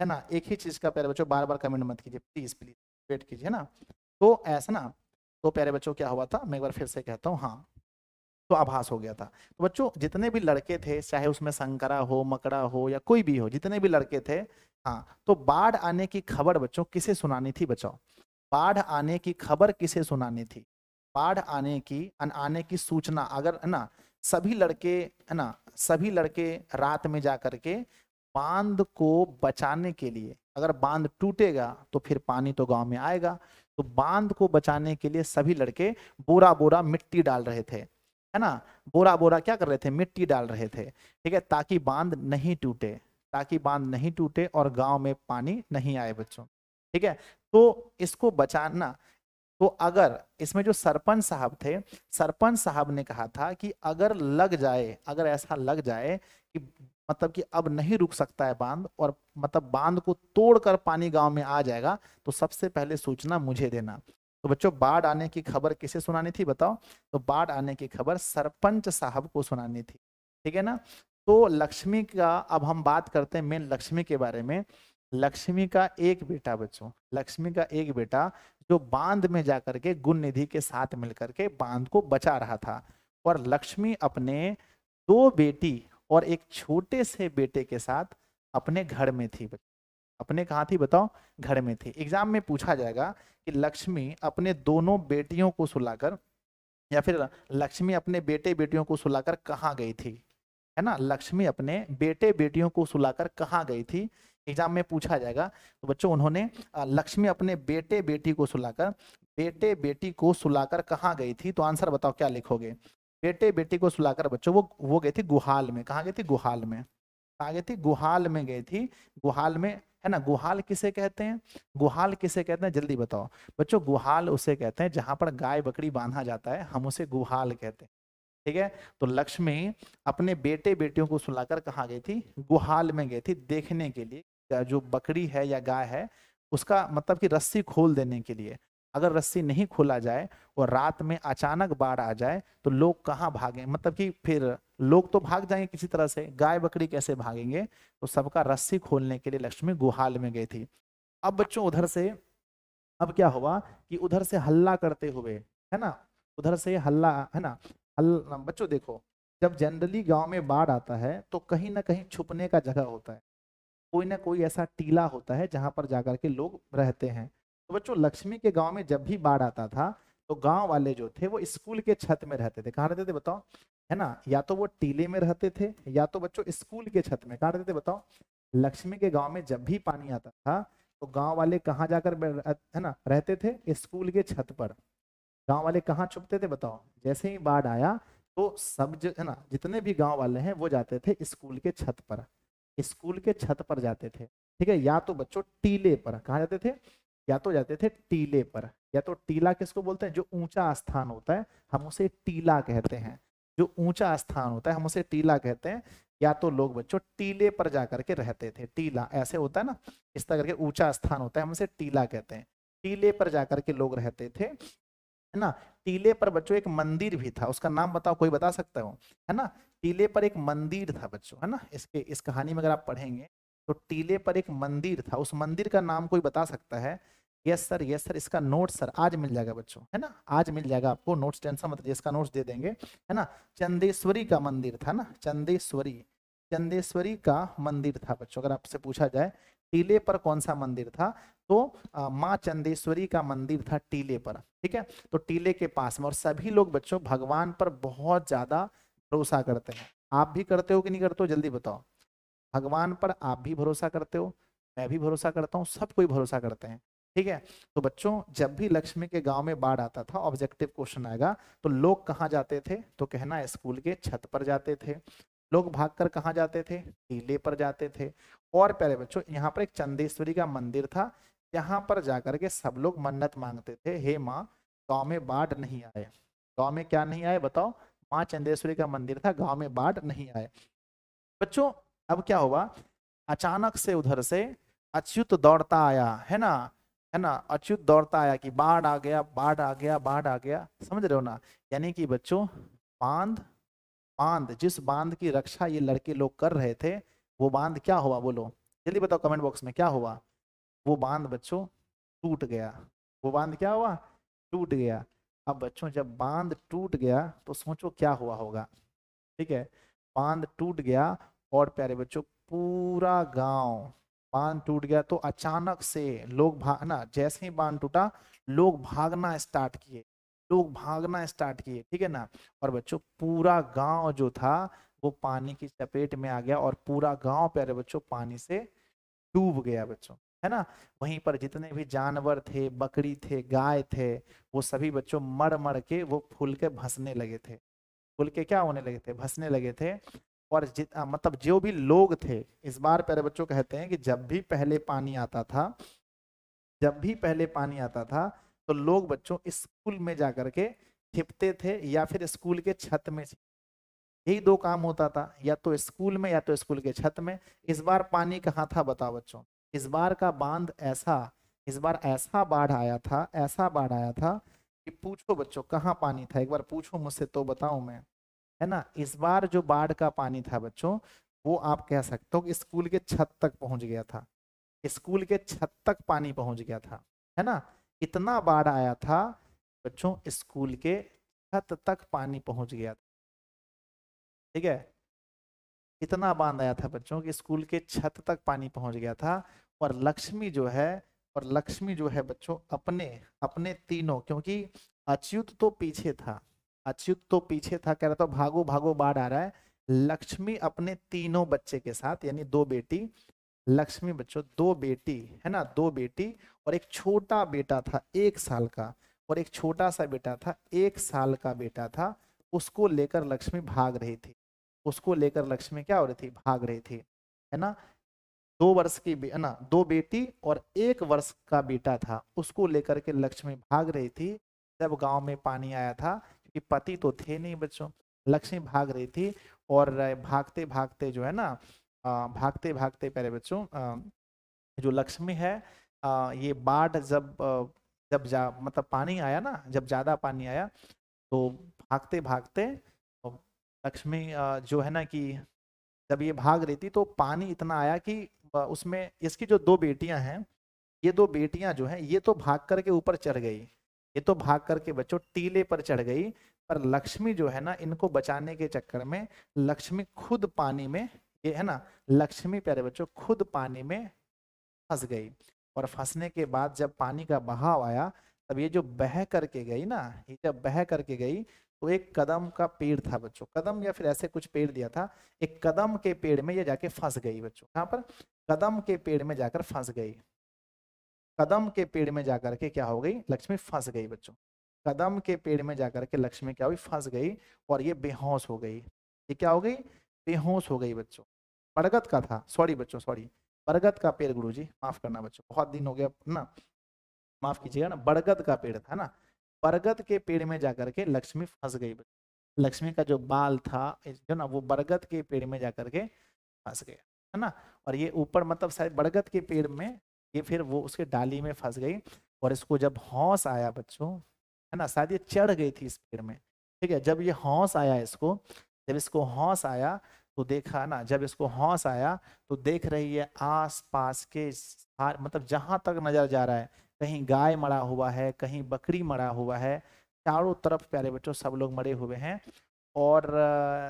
है ना एक ही चीज़ का प्यारे बच्चों बार बार कमेंट मत कीजिए प्लीज़ प्लीज़ वेट कीजिए ना तो ऐसा ना तो प्यारे बच्चों क्या हुआ था मैं एक बार फिर से कहता हूँ हाँ तो आभास हो गया था तो बच्चों जितने भी लड़के थे चाहे उसमें संकरा हो मकड़ा हो या कोई भी हो जितने भी लड़के थे हाँ तो बाढ़ आने की खबर बच्चों किसे सुनानी थी बच्चों बाढ़ आने की खबर किसे सुनानी थी बाढ़ आने की आने की सूचना अगर है ना सभी लड़के है ना सभी लड़के रात में जा करके बांध को बचाने के लिए अगर बांध टूटेगा तो फिर पानी तो गांव में आएगा तो बांध को बचाने के लिए सभी लड़के बोरा बोरा मिट्टी डाल रहे थे है ना बोरा बोरा क्या कर रहे थे मिट्टी डाल रहे थे ठीक है ताकि बांध नहीं टूटे ताकि बांध नहीं टूटे और गांव में पानी नहीं आए बच्चों ठीक है तो इसको बचाना तो अगर इसमें जो सरपंच साहब थे सरपंच साहब ने कहा था कि अगर लग जाए अगर ऐसा लग जाए कि मतलब कि अब नहीं रुक सकता है बांध और मतलब बांध को तोड़कर पानी गांव में आ जाएगा तो सबसे पहले सूचना मुझे देना तो बच्चों बाढ़ आने की खबर किसे सुनानी थी बताओ तो बाढ़ आने की खबर सरपंच साहब को सुनानी थी ठीक है ना तो लक्ष्मी का अब हम बात करते हैं मेन लक्ष्मी के बारे में लक्ष्मी का एक बेटा बच्चों लक्ष्मी का एक बेटा जो बांध में जाकर के गुण निधि के साथ मिलकर के बांध को बचा रहा था और लक्ष्मी अपने दो बेटी और एक छोटे से बेटे के साथ अपने घर में थी अपने कहा थी बताओ घर में थी एग्जाम में पूछा जाएगा कि लक्ष्मी अपने दोनों बेटियों को सुलाकर या फिर लक्ष्मी अपने बेटे बेटियों को सुलाकर कहाँ गई थी है ना लक्ष्मी अपने बेटे बेटियों को सुलाकर कहाँ गई थी एग्जाम में पूछा जाएगा तो बच्चों उन्होंने लक्ष्मी अपने बेटे बेटी को सुलाकर बेटे बेटी को सुलाकर कहाँ गई थी तो आंसर बताओ क्या लिखोगे बेटे बेटी को सुलाकर बच्चों वो वो गई थी गुहाल में कहाँ गई थी गुहाल में कहा गई थी गुहाल में गई थी गुहाल में है ना गुहाल किसे कहते हैं गुहाल किसे कहते हैं जल्दी बताओ बच्चों गुहाल उसे कहते हैं जहां पर गाय बकरी बांधा जाता है हम उसे गुहाल कहते हैं ठीक है तो लक्ष्मी अपने बेटे बेटियों को सुलाकर कहा गई थी गुहाल में गई थी देखने के लिए जो बकरी है या गाय है उसका मतलब कि रस्सी खोल देने के लिए अगर रस्सी नहीं खोला जाए और रात में अचानक बाढ़ आ जाए तो लोग कहाँ भागें मतलब कि फिर लोग तो भाग जाएंगे किसी तरह से गाय बकरी कैसे भागेंगे तो सबका रस्सी खोलने के लिए लक्ष्मी गुहाल में गई थी अब बच्चों उधर से अब क्या हुआ कि उधर से हल्ला करते हुए है ना उधर से हल्ला है ना हल्ला बच्चों देखो जब जनरली गांव में बाढ़ आता है तो कहीं ना कहीं छुपने का जगह होता है कोई ना कोई ऐसा टीला होता है जहां पर जाकर के लोग रहते हैं तो बच्चों लक्ष्मी के गांव में जब भी बाढ़ आता था तो गांव वाले जो थे वो स्कूल के छत में रहते थे कहाँ रहते थे बताओ है ना या तो वो टीले में रहते थे या तो बच्चों स्कूल के छत में कहाँ रहते थे बताओ लक्ष्मी के गाँव में जब भी पानी आता था तो गांव वाले कहाँ जाकर है ना रहते थे स्कूल के छत पर गांव वाले कहाँ छुपते थे बताओ जैसे ही बाढ़ आया तो सब जो है ना जितने भी गांव वाले हैं वो जाते थे स्कूल के छत पर स्कूल के छत पर जाते थे ठीक है या तो बच्चों टीले पर कहा जाते थे या तो जाते थे टीले पर या तो टीला किसको बोलते हैं जो ऊंचा स्थान होता है हम उसे टीला कहते हैं जो ऊंचा स्थान होता है हम उसे टीला कहते हैं या तो लोग बच्चों टीले पर जा करके रहते थे टीला ऐसे होता है ना इस तरह करके ऊंचा स्थान होता है हम उसे टीला कहते हैं टीले पर जा करके लोग रहते थे है ना टीले पर बच्चों एक मंदिर भी था उसका नाम बताओ कोई बता सकता हो है ना टीले पर एक मंदिर था बच्चों है ना इसके इस कहानी में अगर आप पढ़ेंगे तो टीले पर एक मंदिर था उस मंदिर का नाम कोई बता सकता है यस सर यस सर इसका नोट सर आज मिल जाएगा बच्चों है ना आज मिल जाएगा आपको नोट्स टेंशन मतलब इसका नोट्स दे देंगे है ना चंदेश्वरी का मंदिर था ना चंदेश्वरी चंदेश्वरी का मंदिर था बच्चों अगर आपसे पूछा जाए टीले पर कौन सा मंदिर था तो माँ चंदेश्वरी का मंदिर था टीले पर ठीक है तो टीले के पास में और सभी लोग बच्चों भगवान पर बहुत ज्यादा भरोसा करते हैं आप भी करते हो कि नहीं करते हो जल्दी बताओ भगवान पर आप भी भरोसा करते हो मैं भी भरोसा करता हूँ सब कोई भरोसा करते हैं ठीक है तो बच्चों जब भी लक्ष्मी के गांव में बाढ़ आता था ऑब्जेक्टिव क्वेश्चन आएगा तो लोग कहाँ जाते थे तो कहना स्कूल के छत पर जाते थे लोग भागकर कहाँ जाते थे टीले पर जाते थे और प्यारे बच्चों यहाँ पर एक चंदेश्वरी का मंदिर था यहाँ पर जाकर के सब लोग मन्नत मांगते थे हे माँ गाँव में बाढ़ नहीं आए गाँव में क्या नहीं आए बताओ माँ चंदेश्वरी का मंदिर था गाँव में बाढ़ नहीं आए बच्चों अब क्या हुआ अचानक से उधर से अच्युत दौड़ता आया है ना है ना अच्युत दौड़ता आया कि बाढ़ आ गया बाढ़ आ गया बाढ़ आ गया समझ रहे हो ना यानी कि बच्चों बांध बांध जिस बांध की रक्षा ये लड़के लोग कर रहे थे वो बांध क्या हुआ बोलो जल्दी बताओ कमेंट बॉक्स में क्या हुआ वो बांध बच्चों टूट गया वो बांध क्या हुआ टूट गया अब बच्चों जब बांध टूट गया तो सोचो क्या हुआ होगा ठीक है बांध टूट गया और प्यारे बच्चों पूरा गांव बांध टूट गया तो अचानक से लोग भागना जैसे ही बांध टूटा लोग भागना स्टार्ट किए लोग भागना स्टार्ट किए ठीक है ना और बच्चों पूरा गांव जो था वो पानी की चपेट में आ गया और पूरा गांव प्यारे बच्चों पानी से डूब गया बच्चों है ना वहीं पर जितने भी जानवर थे बकरी थे गाय थे वो सभी बच्चों मर मर के वो फूल के भसने लगे थे फूल के क्या होने लगे थे भसने लगे थे और जित मतलब जो भी लोग थे इस बार प्यारे बच्चों कहते हैं कि जब भी पहले पानी आता था जब भी पहले पानी आता था तो लोग बच्चों स्कूल में जा के छिपते थे या फिर स्कूल के छत में यही दो काम होता था या तो स्कूल में या तो स्कूल के छत में इस बार पानी कहाँ था बताओ बच्चों इस बार का बांध ऐसा इस बार ऐसा बाढ़ आया था ऐसा बाढ़ आया था कि पूछो बच्चों कहाँ पानी था एक बार पूछो मुझसे तो बताओ मैं है ना इस बार जो बाढ़ का पानी था बच्चों वो आप कह सकते हो कि स्कूल के छत तक पहुंच गया था स्कूल के छत तक पानी पहुंच गया था है ना इतना बाढ़ आया था बच्चों स्कूल के छत तक पानी पहुंच गया था ठीक है इतना बांध आया था बच्चों कि स्कूल के छत तक पानी पहुंच गया था और लक्ष्मी जो है और लक्ष्मी जो है बच्चों अपने अपने तीनों क्योंकि अच्युत तो पीछे था अच्युत तो पीछे था कह रहा था भागो भागो बाढ़ आ रहा है लक्ष्मी अपने तीनों बच्चे के साथ यानी दो बेटी लक्ष्मी बच्चों दो बेटी है ना दो बेटी और एक छोटा बेटा था एक साल का और एक छोटा सा बेटा था एक साल का बेटा था उसको लेकर लक्ष्मी भाग रही थी उसको लेकर लक्ष्मी क्या हो रही थी भाग रही थी है ना दो वर्ष की है ना दो बेटी और एक वर्ष का बेटा था उसको लेकर के लक्ष्मी भाग रही थी जब गांव में पानी आया था कि पति तो थे नहीं बच्चों लक्ष्मी भाग रही थी और भागते भागते जो है ना भागते भागते पहले बच्चों जो लक्ष्मी है ये बाढ़ जब जब जा मतलब पानी आया ना जब ज़्यादा पानी आया तो भागते भागते लक्ष्मी जो है ना कि जब ये भाग रही थी तो पानी इतना आया कि उसमें इसकी जो दो बेटियां हैं ये दो बेटियां जो हैं ये तो भाग करके ऊपर चढ़ गई ये तो भाग करके बच्चों टीले पर चढ़ गई पर लक्ष्मी जो है ना इनको बचाने के चक्कर में लक्ष्मी खुद पानी में ये है ना लक्ष्मी प्यारे बच्चों खुद पानी में फंस गई और फंसने के बाद जब पानी का बहाव आया तब ये जो बह करके गई ना ये जब बह करके गई तो एक कदम का पेड़ था बच्चों कदम या फिर ऐसे कुछ पेड़ दिया था एक कदम के पेड़ में ये जाके फंस गई बच्चों कहाँ पर कदम के पेड़ में जाकर फंस गई कदम के पेड़ में जाकर के क्या हो गई लक्ष्मी फंस गई बच्चों कदम के पेड़ में जाकर के लक्ष्मी क्या हुई फंस गई और ये बेहोश हो गई ये क्या हो गई बेहोश हो गई बच्चों बरगद का था सॉरी बच्चों सॉरी बरगद का पेड़ गुरु जी माफ करना बच्चों बहुत दिन हो गया ना माफ कीजिएगा ना बरगद का पेड़ था ना बरगद के पेड़ में जाकर के लक्ष्मी फंस गई बच्चों लक्ष्मी का जो बाल था जो ना वो बरगद के पेड़ में जाकर के फंस गया है ना और ये ऊपर मतलब शायद बरगद के पेड़ में ये फिर वो उसके डाली में फंस गई और इसको जब हौस आया बच्चों है ना शायद ये चढ़ गई थी इस पेड़ में ठीक है जब ये हौस आया इसको जब इसको हौस आया तो देखा ना जब इसको हौस आया तो देख रही है आस पास के मतलब जहाँ तक नजर जा रहा है कहीं गाय मरा हुआ है कहीं बकरी मरा हुआ है चारों तरफ प्यारे बच्चों सब लोग मरे हुए हैं और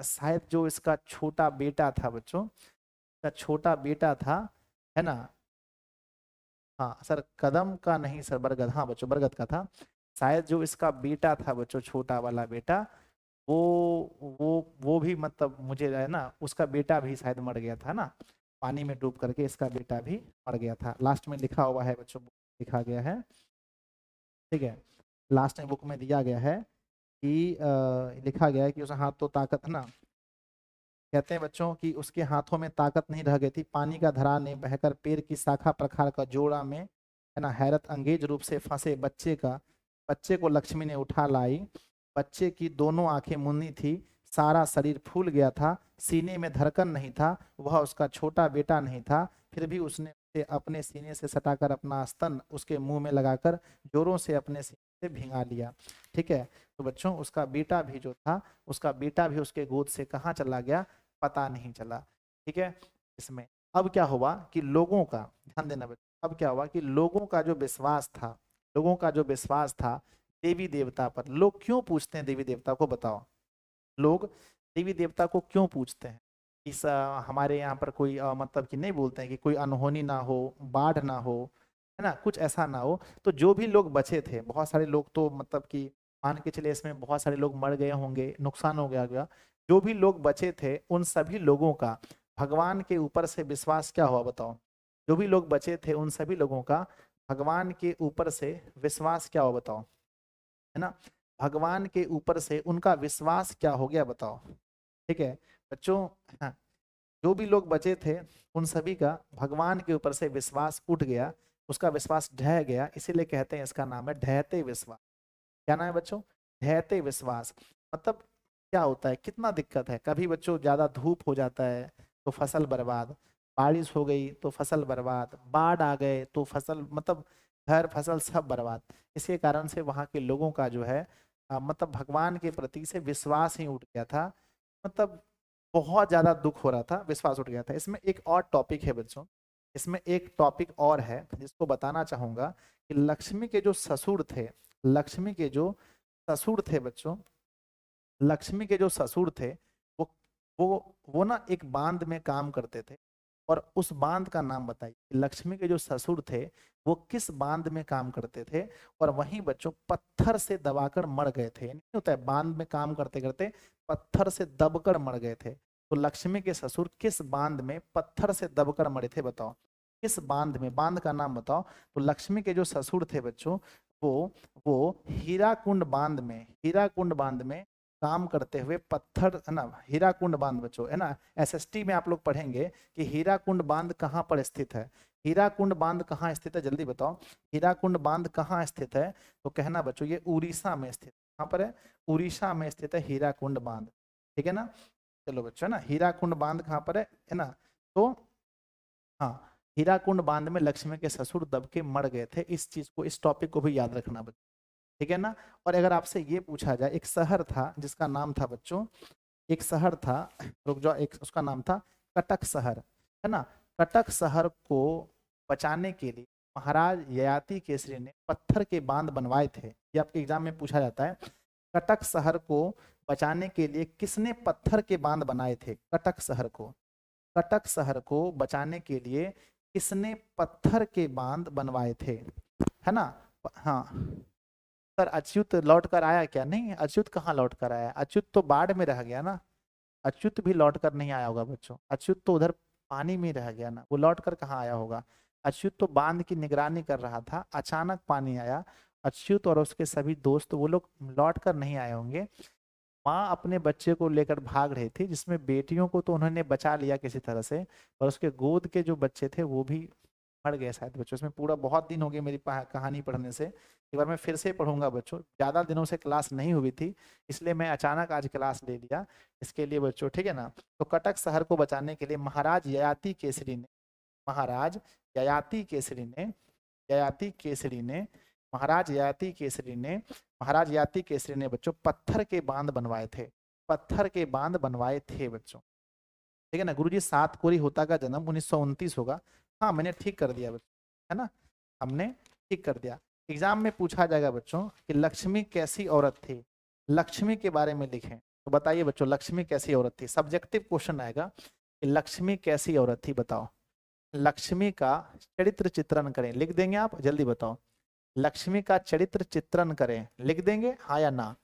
शायद जो इसका छोटा बेटा था बच्चों का छोटा बेटा था है ना हाँ सर कदम का नहीं सर बरगद हाँ बच्चों बरगद का था शायद जो इसका बेटा था बच्चों छोटा वाला बेटा वो वो वो भी मतलब मुझे है ना उसका बेटा भी शायद मर गया था ना पानी में डूब करके इसका बेटा भी मर गया था लास्ट में लिखा हुआ है बच्चों लिखा गया है ठीक है लास्ट में बुक में दिया गया है कि आ, लिखा गया है कि उस हाथ तो ताकत ना कहते हैं बच्चों कि उसके हाथों में ताकत नहीं रह गई थी पानी का धरा ने बहकर पेड़ की शाखा प्रखार का जोड़ा में है ना हैरत अंगेज रूप से फंसे बच्चे का बच्चे को लक्ष्मी ने उठा लाई बच्चे की दोनों आंखें मुन्नी थी सारा शरीर फूल गया था सीने में धड़कन नहीं था वह उसका छोटा बेटा नहीं था फिर भी उसने उसे अपने सीने से सटाकर अपना स्तन उसके मुंह में लगाकर जोरों से अपने सीने से भिंगा लिया ठीक है तो बच्चों उसका बेटा भी जो था उसका बेटा भी उसके गोद से कहाँ चला गया पता नहीं चला ठीक है इसमें अब क्या हुआ कि लोगों का ध्यान देना बेटा अब क्या हुआ कि लोगों का जो विश्वास था लोगों का जो विश्वास था देवी देवता पर लोग क्यों पूछते हैं देवी देवता को बताओ लोग देवी देवता को क्यों पूछते हैं इस आ, हमारे यहाँ पर कोई आ, मतलब कि नहीं बोलते हैं कि कोई अनहोनी ना हो बाढ़ ना हो है ना कुछ ऐसा ना हो तो जो भी लोग बचे थे बहुत सारे लोग तो मतलब कि मान के चले इसमें बहुत सारे लोग मर गए होंगे नुकसान हो गया गया जो भी लोग बचे थे उन सभी लोगों का भगवान के ऊपर से विश्वास क्या हुआ बताओ जो भी लोग बचे थे उन सभी लोगों का भगवान के ऊपर से विश्वास क्या हुआ बताओ है ना भगवान के ऊपर से उनका विश्वास क्या हो गया बताओ ठीक है बच्चों हाँ, जो भी लोग बचे थे उन सभी का भगवान के ऊपर से विश्वास उठ गया उसका विश्वास ढह गया इसीलिए कहते हैं इसका नाम है ढहते विश्वास क्या नाम है बच्चों ढहते विश्वास मतलब क्या होता है कितना दिक्कत है कभी बच्चों ज़्यादा धूप हो जाता है तो फसल बर्बाद बारिश हो गई तो फसल बर्बाद बाढ़ आ गए तो फसल मतलब घर फसल सब बर्बाद इसके कारण से वहाँ के लोगों का जो है आ, मतलब भगवान के प्रति से विश्वास ही उठ गया था मतलब बहुत ज़्यादा दुख हो रहा था विश्वास उठ गया था इसमें एक और टॉपिक है बच्चों इसमें एक टॉपिक और है जिसको बताना चाहूँगा कि लक्ष्मी के जो ससुर थे लक्ष्मी के जो ससुर थे बच्चों लक्ष्मी के जो ससुर थे वो वो वो ना एक बांध में काम करते थे और उस बांध का नाम बताइए लक्ष्मी के जो ससुर थे वो किस बांध में काम करते थे और वहीं बच्चों पत्थर से दबाकर मर गए थे नहीं होता है बांध में काम करते करते पत्थर से दबकर मर गए थे तो लक्ष्मी के ससुर किस बांध में पत्थर से दबकर मरे थे बताओ किस बांध में बांध का नाम बताओ तो लक्ष्मी के जो ससुर थे बच्चों वो वो हीरा बांध में हीरा बांध में काम करते हुए पत्थर है ना हीरा कुंड बांध बचो है ना एसएसटी में आप लोग पढ़ेंगे कि हीरा कुंड बांध कहाँ पर स्थित है हीरा कुंड बांध कहाँ स्थित है जल्दी बताओ हीरा कुंड बांध कहाँ स्थित है तो कहना बच्चों ये उड़ीसा में स्थित कहाँ पर है उड़ीसा में स्थित है हीरा कुंड बांध ठीक है ना चलो बच्चों ना हीरा कुंड बांध कहाँ पर है है ना तो हाँ हीरा कुंड बांध में लक्ष्मी के ससुर दबके मर गए थे इस चीज को इस टॉपिक को भी याद रखना बच्चों ठीक है ना और अगर आपसे ये पूछा जाए एक शहर था जिसका नाम था बच्चों एक शहर था रुक जाओ एक उसका नाम था कटक शहर है ना कटक शहर को बचाने के लिए महाराज ययाति केसरी ने पत्थर के बांध बनवाए थे ये आपके एग्जाम में पूछा जाता है कटक शहर को बचाने के लिए किसने पत्थर के बांध बनाए थे कटक शहर को कटक शहर को बचाने के लिए किसने पत्थर के बांध बनवाए थे है ना हाँ सर अच्युत लौट कर आया क्या नहीं अच्युत कहाँ लौट कर आया अच्युत तो बाढ़ में रह गया ना अच्युत भी लौट कर नहीं आया होगा बच्चों अच्युत तो उधर पानी में रह गया ना वो लौट कर कहाँ आया होगा अच्युत तो बांध की निगरानी कर रहा था अचानक पानी आया अच्युत और उसके सभी दोस्त वो लोग लौट कर नहीं आए होंगे माँ अपने बच्चे को लेकर भाग रही थी जिसमें बेटियों को तो उन्होंने बचा लिया किसी तरह से और उसके गोद के जो बच्चे थे वो भी मर गए शायद बच्चों उसमें पूरा बहुत दिन हो गए मेरी कहानी पढ़ने से एक बार मैं फिर से पढ़ूंगा बच्चों ज़्यादा दिनों से क्लास नहीं हुई थी इसलिए मैं अचानक आज क्लास ले लिया इसके लिए बच्चों ठीक है ना तो कटक शहर को बचाने के लिए महाराज ययाति केसरी ने महाराज ययाति केसरी ने ययाति केसरी ने महाराज ययाति केसरी ने महाराज ययाति केसरी ने बच्चों पत्थर के बांध बनवाए थे पत्थर के बांध बनवाए थे बच्चों ठीक है ना गुरु जी सात कोरी होता का जन्म उन्नीस होगा हाँ मैंने ठीक कर दिया बच्चों है ना हमने ठीक कर दिया एग्जाम में पूछा जाएगा बच्चों कि लक्ष्मी कैसी औरत थी लक्ष्मी के बारे में लिखें तो बताइए बच्चों लक्ष्मी कैसी औरत थी सब्जेक्टिव क्वेश्चन आएगा कि लक्ष्मी कैसी औरत थी बताओ लक्ष्मी का चरित्र चित्रण करें लिख देंगे आप जल्दी बताओ लक्ष्मी का चरित्र चित्रण करें लिख देंगे हाँ या ना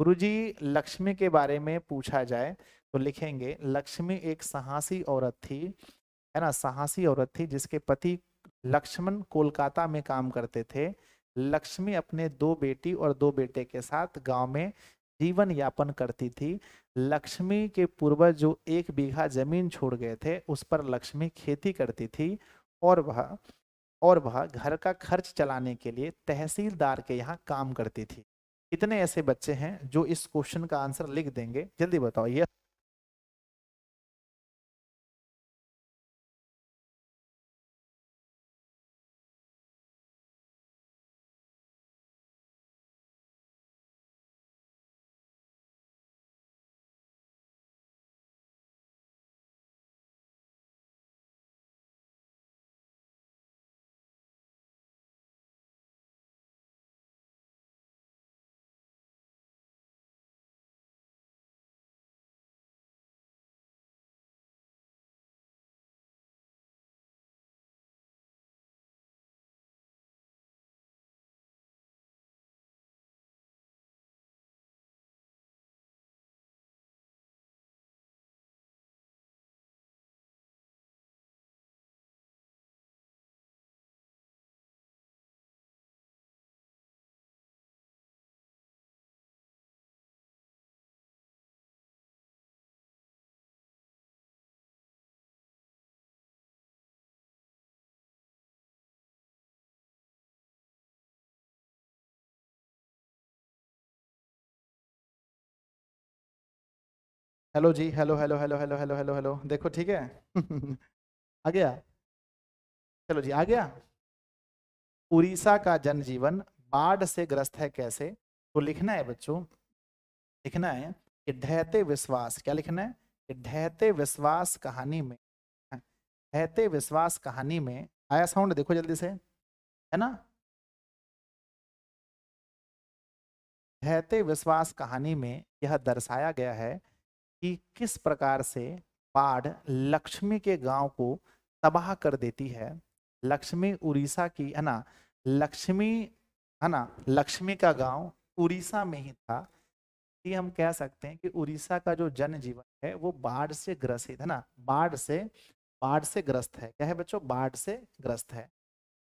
गुरुजी लक्ष्मी के बारे में पूछा जाए तो लिखेंगे लक्ष्मी एक साहसी औरत थी है ना साहसी औरत थी जिसके पति लक्ष्मण कोलकाता में काम करते थे लक्ष्मी अपने दो बेटी और दो बेटे के साथ गांव में जीवन यापन करती थी लक्ष्मी के पूर्वज जो एक बीघा जमीन छोड़ गए थे उस पर लक्ष्मी खेती करती थी और वह और वह घर का खर्च चलाने के लिए तहसीलदार के यहाँ काम करती थी कितने ऐसे बच्चे हैं जो इस क्वेश्चन का आंसर लिख देंगे जल्दी बताओ यस हेलो जी hello hello hello hello hello hello hello देखो ठीक है आ गया चलो जी आ गया उड़ीसा का जनजीवन बाढ़ से ग्रस्त है कैसे तो लिखना है बच्चों लिखना है कि ढहते विश्वास क्या लिखना है कि ढहते विश्वास कहानी में हाँ, ढहते विश्वास कहानी में आया साउंड देखो जल्दी से है ना ढहते विश्वास कहानी में यह दर्शाया गया है कि किस प्रकार से बाढ़ लक्ष्मी के गांव को तबाह कर देती है लक्ष्मी उड़ीसा की है ना लक्ष्मी है ना लक्ष्मी का गांव उड़ीसा में ही था ये हम कह सकते हैं कि उड़ीसा का जो जनजीवन है वो बाढ़ से ग्रसित है ना बाढ़ से बाढ़ से ग्रस्त है क्या है बच्चों बाढ़ से ग्रस्त है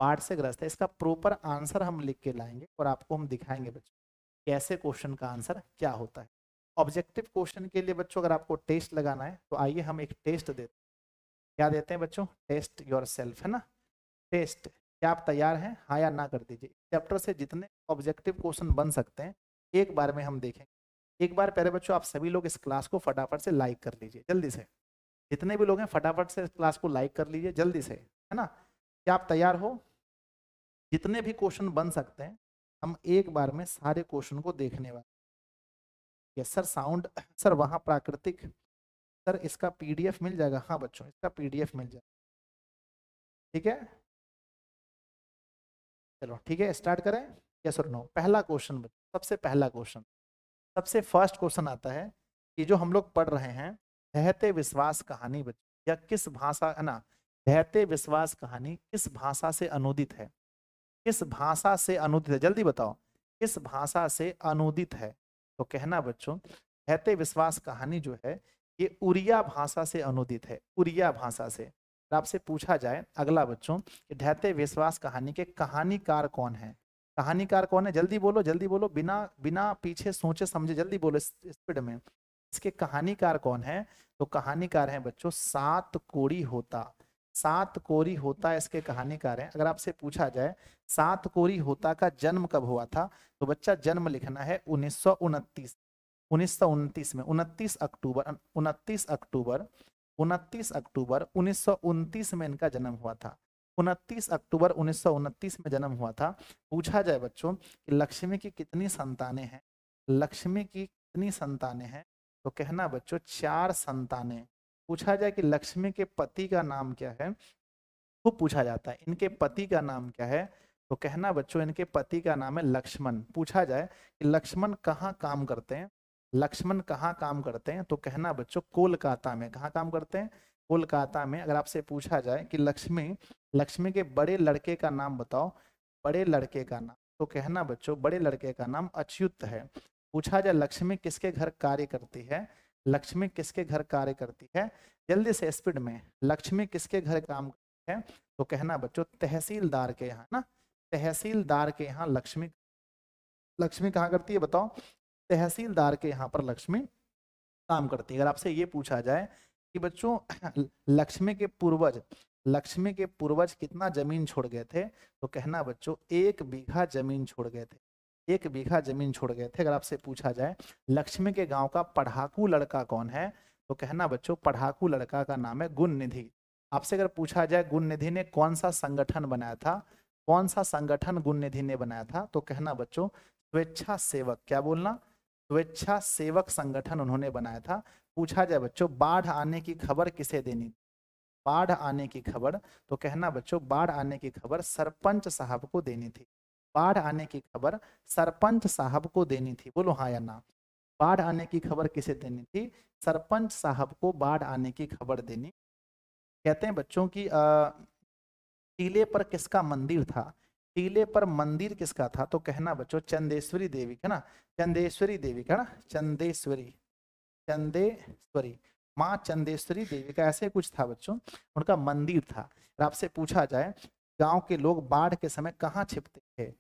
बाढ़ से ग्रस्त है इसका प्रॉपर आंसर हम लिख के लाएंगे और आपको हम दिखाएंगे बच्चों कैसे क्वेश्चन का आंसर क्या होता है ऑब्जेक्टिव क्वेश्चन के लिए बच्चों अगर आपको टेस्ट लगाना है तो आइए हम एक टेस्ट देते हैं क्या देते हैं बच्चों टेस्ट योर सेल्फ है ना टेस्ट क्या आप तैयार हैं हाँ या ना कर दीजिए चैप्टर से जितने ऑब्जेक्टिव क्वेश्चन बन सकते हैं एक बार में हम देखेंगे एक बार पहले बच्चों आप सभी लोग इस क्लास को फटाफट से लाइक कर लीजिए जल्दी से जितने भी लोग हैं फटाफट से इस क्लास को लाइक कर लीजिए जल्दी से है ना क्या आप तैयार हो जितने भी क्वेश्चन बन सकते हैं हम एक बार में सारे क्वेश्चन को देखने वाले यस सर साउंड सर वहाँ प्राकृतिक सर इसका पीडीएफ मिल जाएगा हाँ बच्चों इसका पीडीएफ मिल जाएगा ठीक है चलो ठीक है स्टार्ट करें यस सर नो पहला क्वेश्चन सबसे पहला क्वेश्चन सबसे फर्स्ट क्वेश्चन आता है कि जो हम लोग पढ़ रहे हैं रहते विश्वास कहानी बच्चों या किस भाषा है ना रहते विश्वास कहानी किस भाषा से अनुदित है किस भाषा से अनुदित है जल्दी बताओ किस भाषा से अनुदित है तो कहना बच्चों हैते विश्वास कहानी जो है ये उड़िया भाषा से अनुदित है उड़िया भाषा से तो आपसे पूछा जाए अगला बच्चों कि ढहते विश्वास कहानी के कहानीकार कौन है कहानीकार कौन है जल्दी बोलो जल्दी बोलो बिना बिना पीछे सोचे समझे जल्दी बोलो स्पीड में इसके कहानीकार कौन है तो कहानीकार है बच्चों सात कोड़ी होता सात कोरी होता इसके कहानीकार हैं अगर आपसे पूछा जाए सात कोरी होता का जन्म कब हुआ था तो बच्चा जन्म लिखना है उन्नीस सौ उनतीस उन्नीस सौ उनतीस में उनतीस अक्टूबर उनतीस अक्टूबर उनतीस अक्टूबर उन्नीस सौ उनतीस में इनका जन्म हुआ था उनतीस अक्टूबर उन्नीस सौ उनतीस में जन्म हुआ था पूछा जाए बच्चों कि लक्ष्मी की कितनी संतानें हैं लक्ष्मी की कितनी संतानें हैं तो कहना बच्चों चार संतानें पूछा जाए कि लक्ष्मी के पति का नाम क्या है तो पूछा जाता है इनके पति का नाम क्या है तो कहना बच्चों इनके पति का नाम है लक्ष्मण पूछा जाए कि लक्ष्मण कहाँ काम करते हैं लक्ष्मण कहाँ काम करते हैं तो कहना बच्चों कोलकाता में कहाँ काम करते हैं कोलकाता में अगर आपसे पूछा जाए कि लक्ष्मी लक्ष्मी के बड़े लड़के का नाम बताओ बड़े लड़के का नाम तो कहना बच्चों बड़े लड़के का नाम अच्युत है पूछा जाए लक्ष्मी किसके घर कार्य करती है लक्ष्मी किसके घर कार्य करती है जल्दी से स्पीड में लक्ष्मी किसके घर काम करती है तो कहना बच्चों तहसीलदार के यहाँ ना तहसीलदार के यहाँ लक्ष्मी लक्ष्मी कहाँ करती है बताओ तहसीलदार के यहाँ पर लक्ष्मी काम करती है अगर आपसे ये पूछा जाए कि बच्चों लक्ष्मी के पूर्वज लक्ष्मी के पूर्वज कितना जमीन छोड़ गए थे तो कहना बच्चों एक बीघा जमीन छोड़ गए थे एक बीघा जमीन छोड़ गए थे अगर आपसे पूछा जाए लक्ष्मी के गांव का पढ़ाकू लड़का कौन है तो कहना बच्चों पढ़ाकू लड़का का नाम है गुण निधि आपसे अगर पूछा जाए गुण निधि ने कौन सा संगठन बनाया था कौन सा संगठन गुण निधि ने बनाया था तो कहना बच्चों स्वेच्छा सेवक क्या बोलना स्वेच्छा सेवक संगठन उन्होंने बनाया था पूछा जाए बच्चों बाढ़ आने की खबर किसे देनी बाढ़ आने की खबर तो कहना बच्चों बाढ़ आने की खबर सरपंच साहब को देनी थी बाढ़ आने की खबर सरपंच साहब को देनी थी बोलो हाँ या ना बाढ़ आने की खबर किसे देनी थी सरपंच साहब को बाढ़ आने की खबर देनी कहते हैं बच्चों की टीले पर किसका मंदिर था टीले पर मंदिर किसका था तो कहना बच्चों चंदेश्वरी देवी है ना चंदेश्वरी देवी का ना चंदेश्वरी चंदेश्वरी माँ चंदेश्वरी देवी का ऐसे कुछ था बच्चों उनका मंदिर था और आपसे पूछा जाए गांव के लोग बाढ़ के समय कहाँ छिपते थे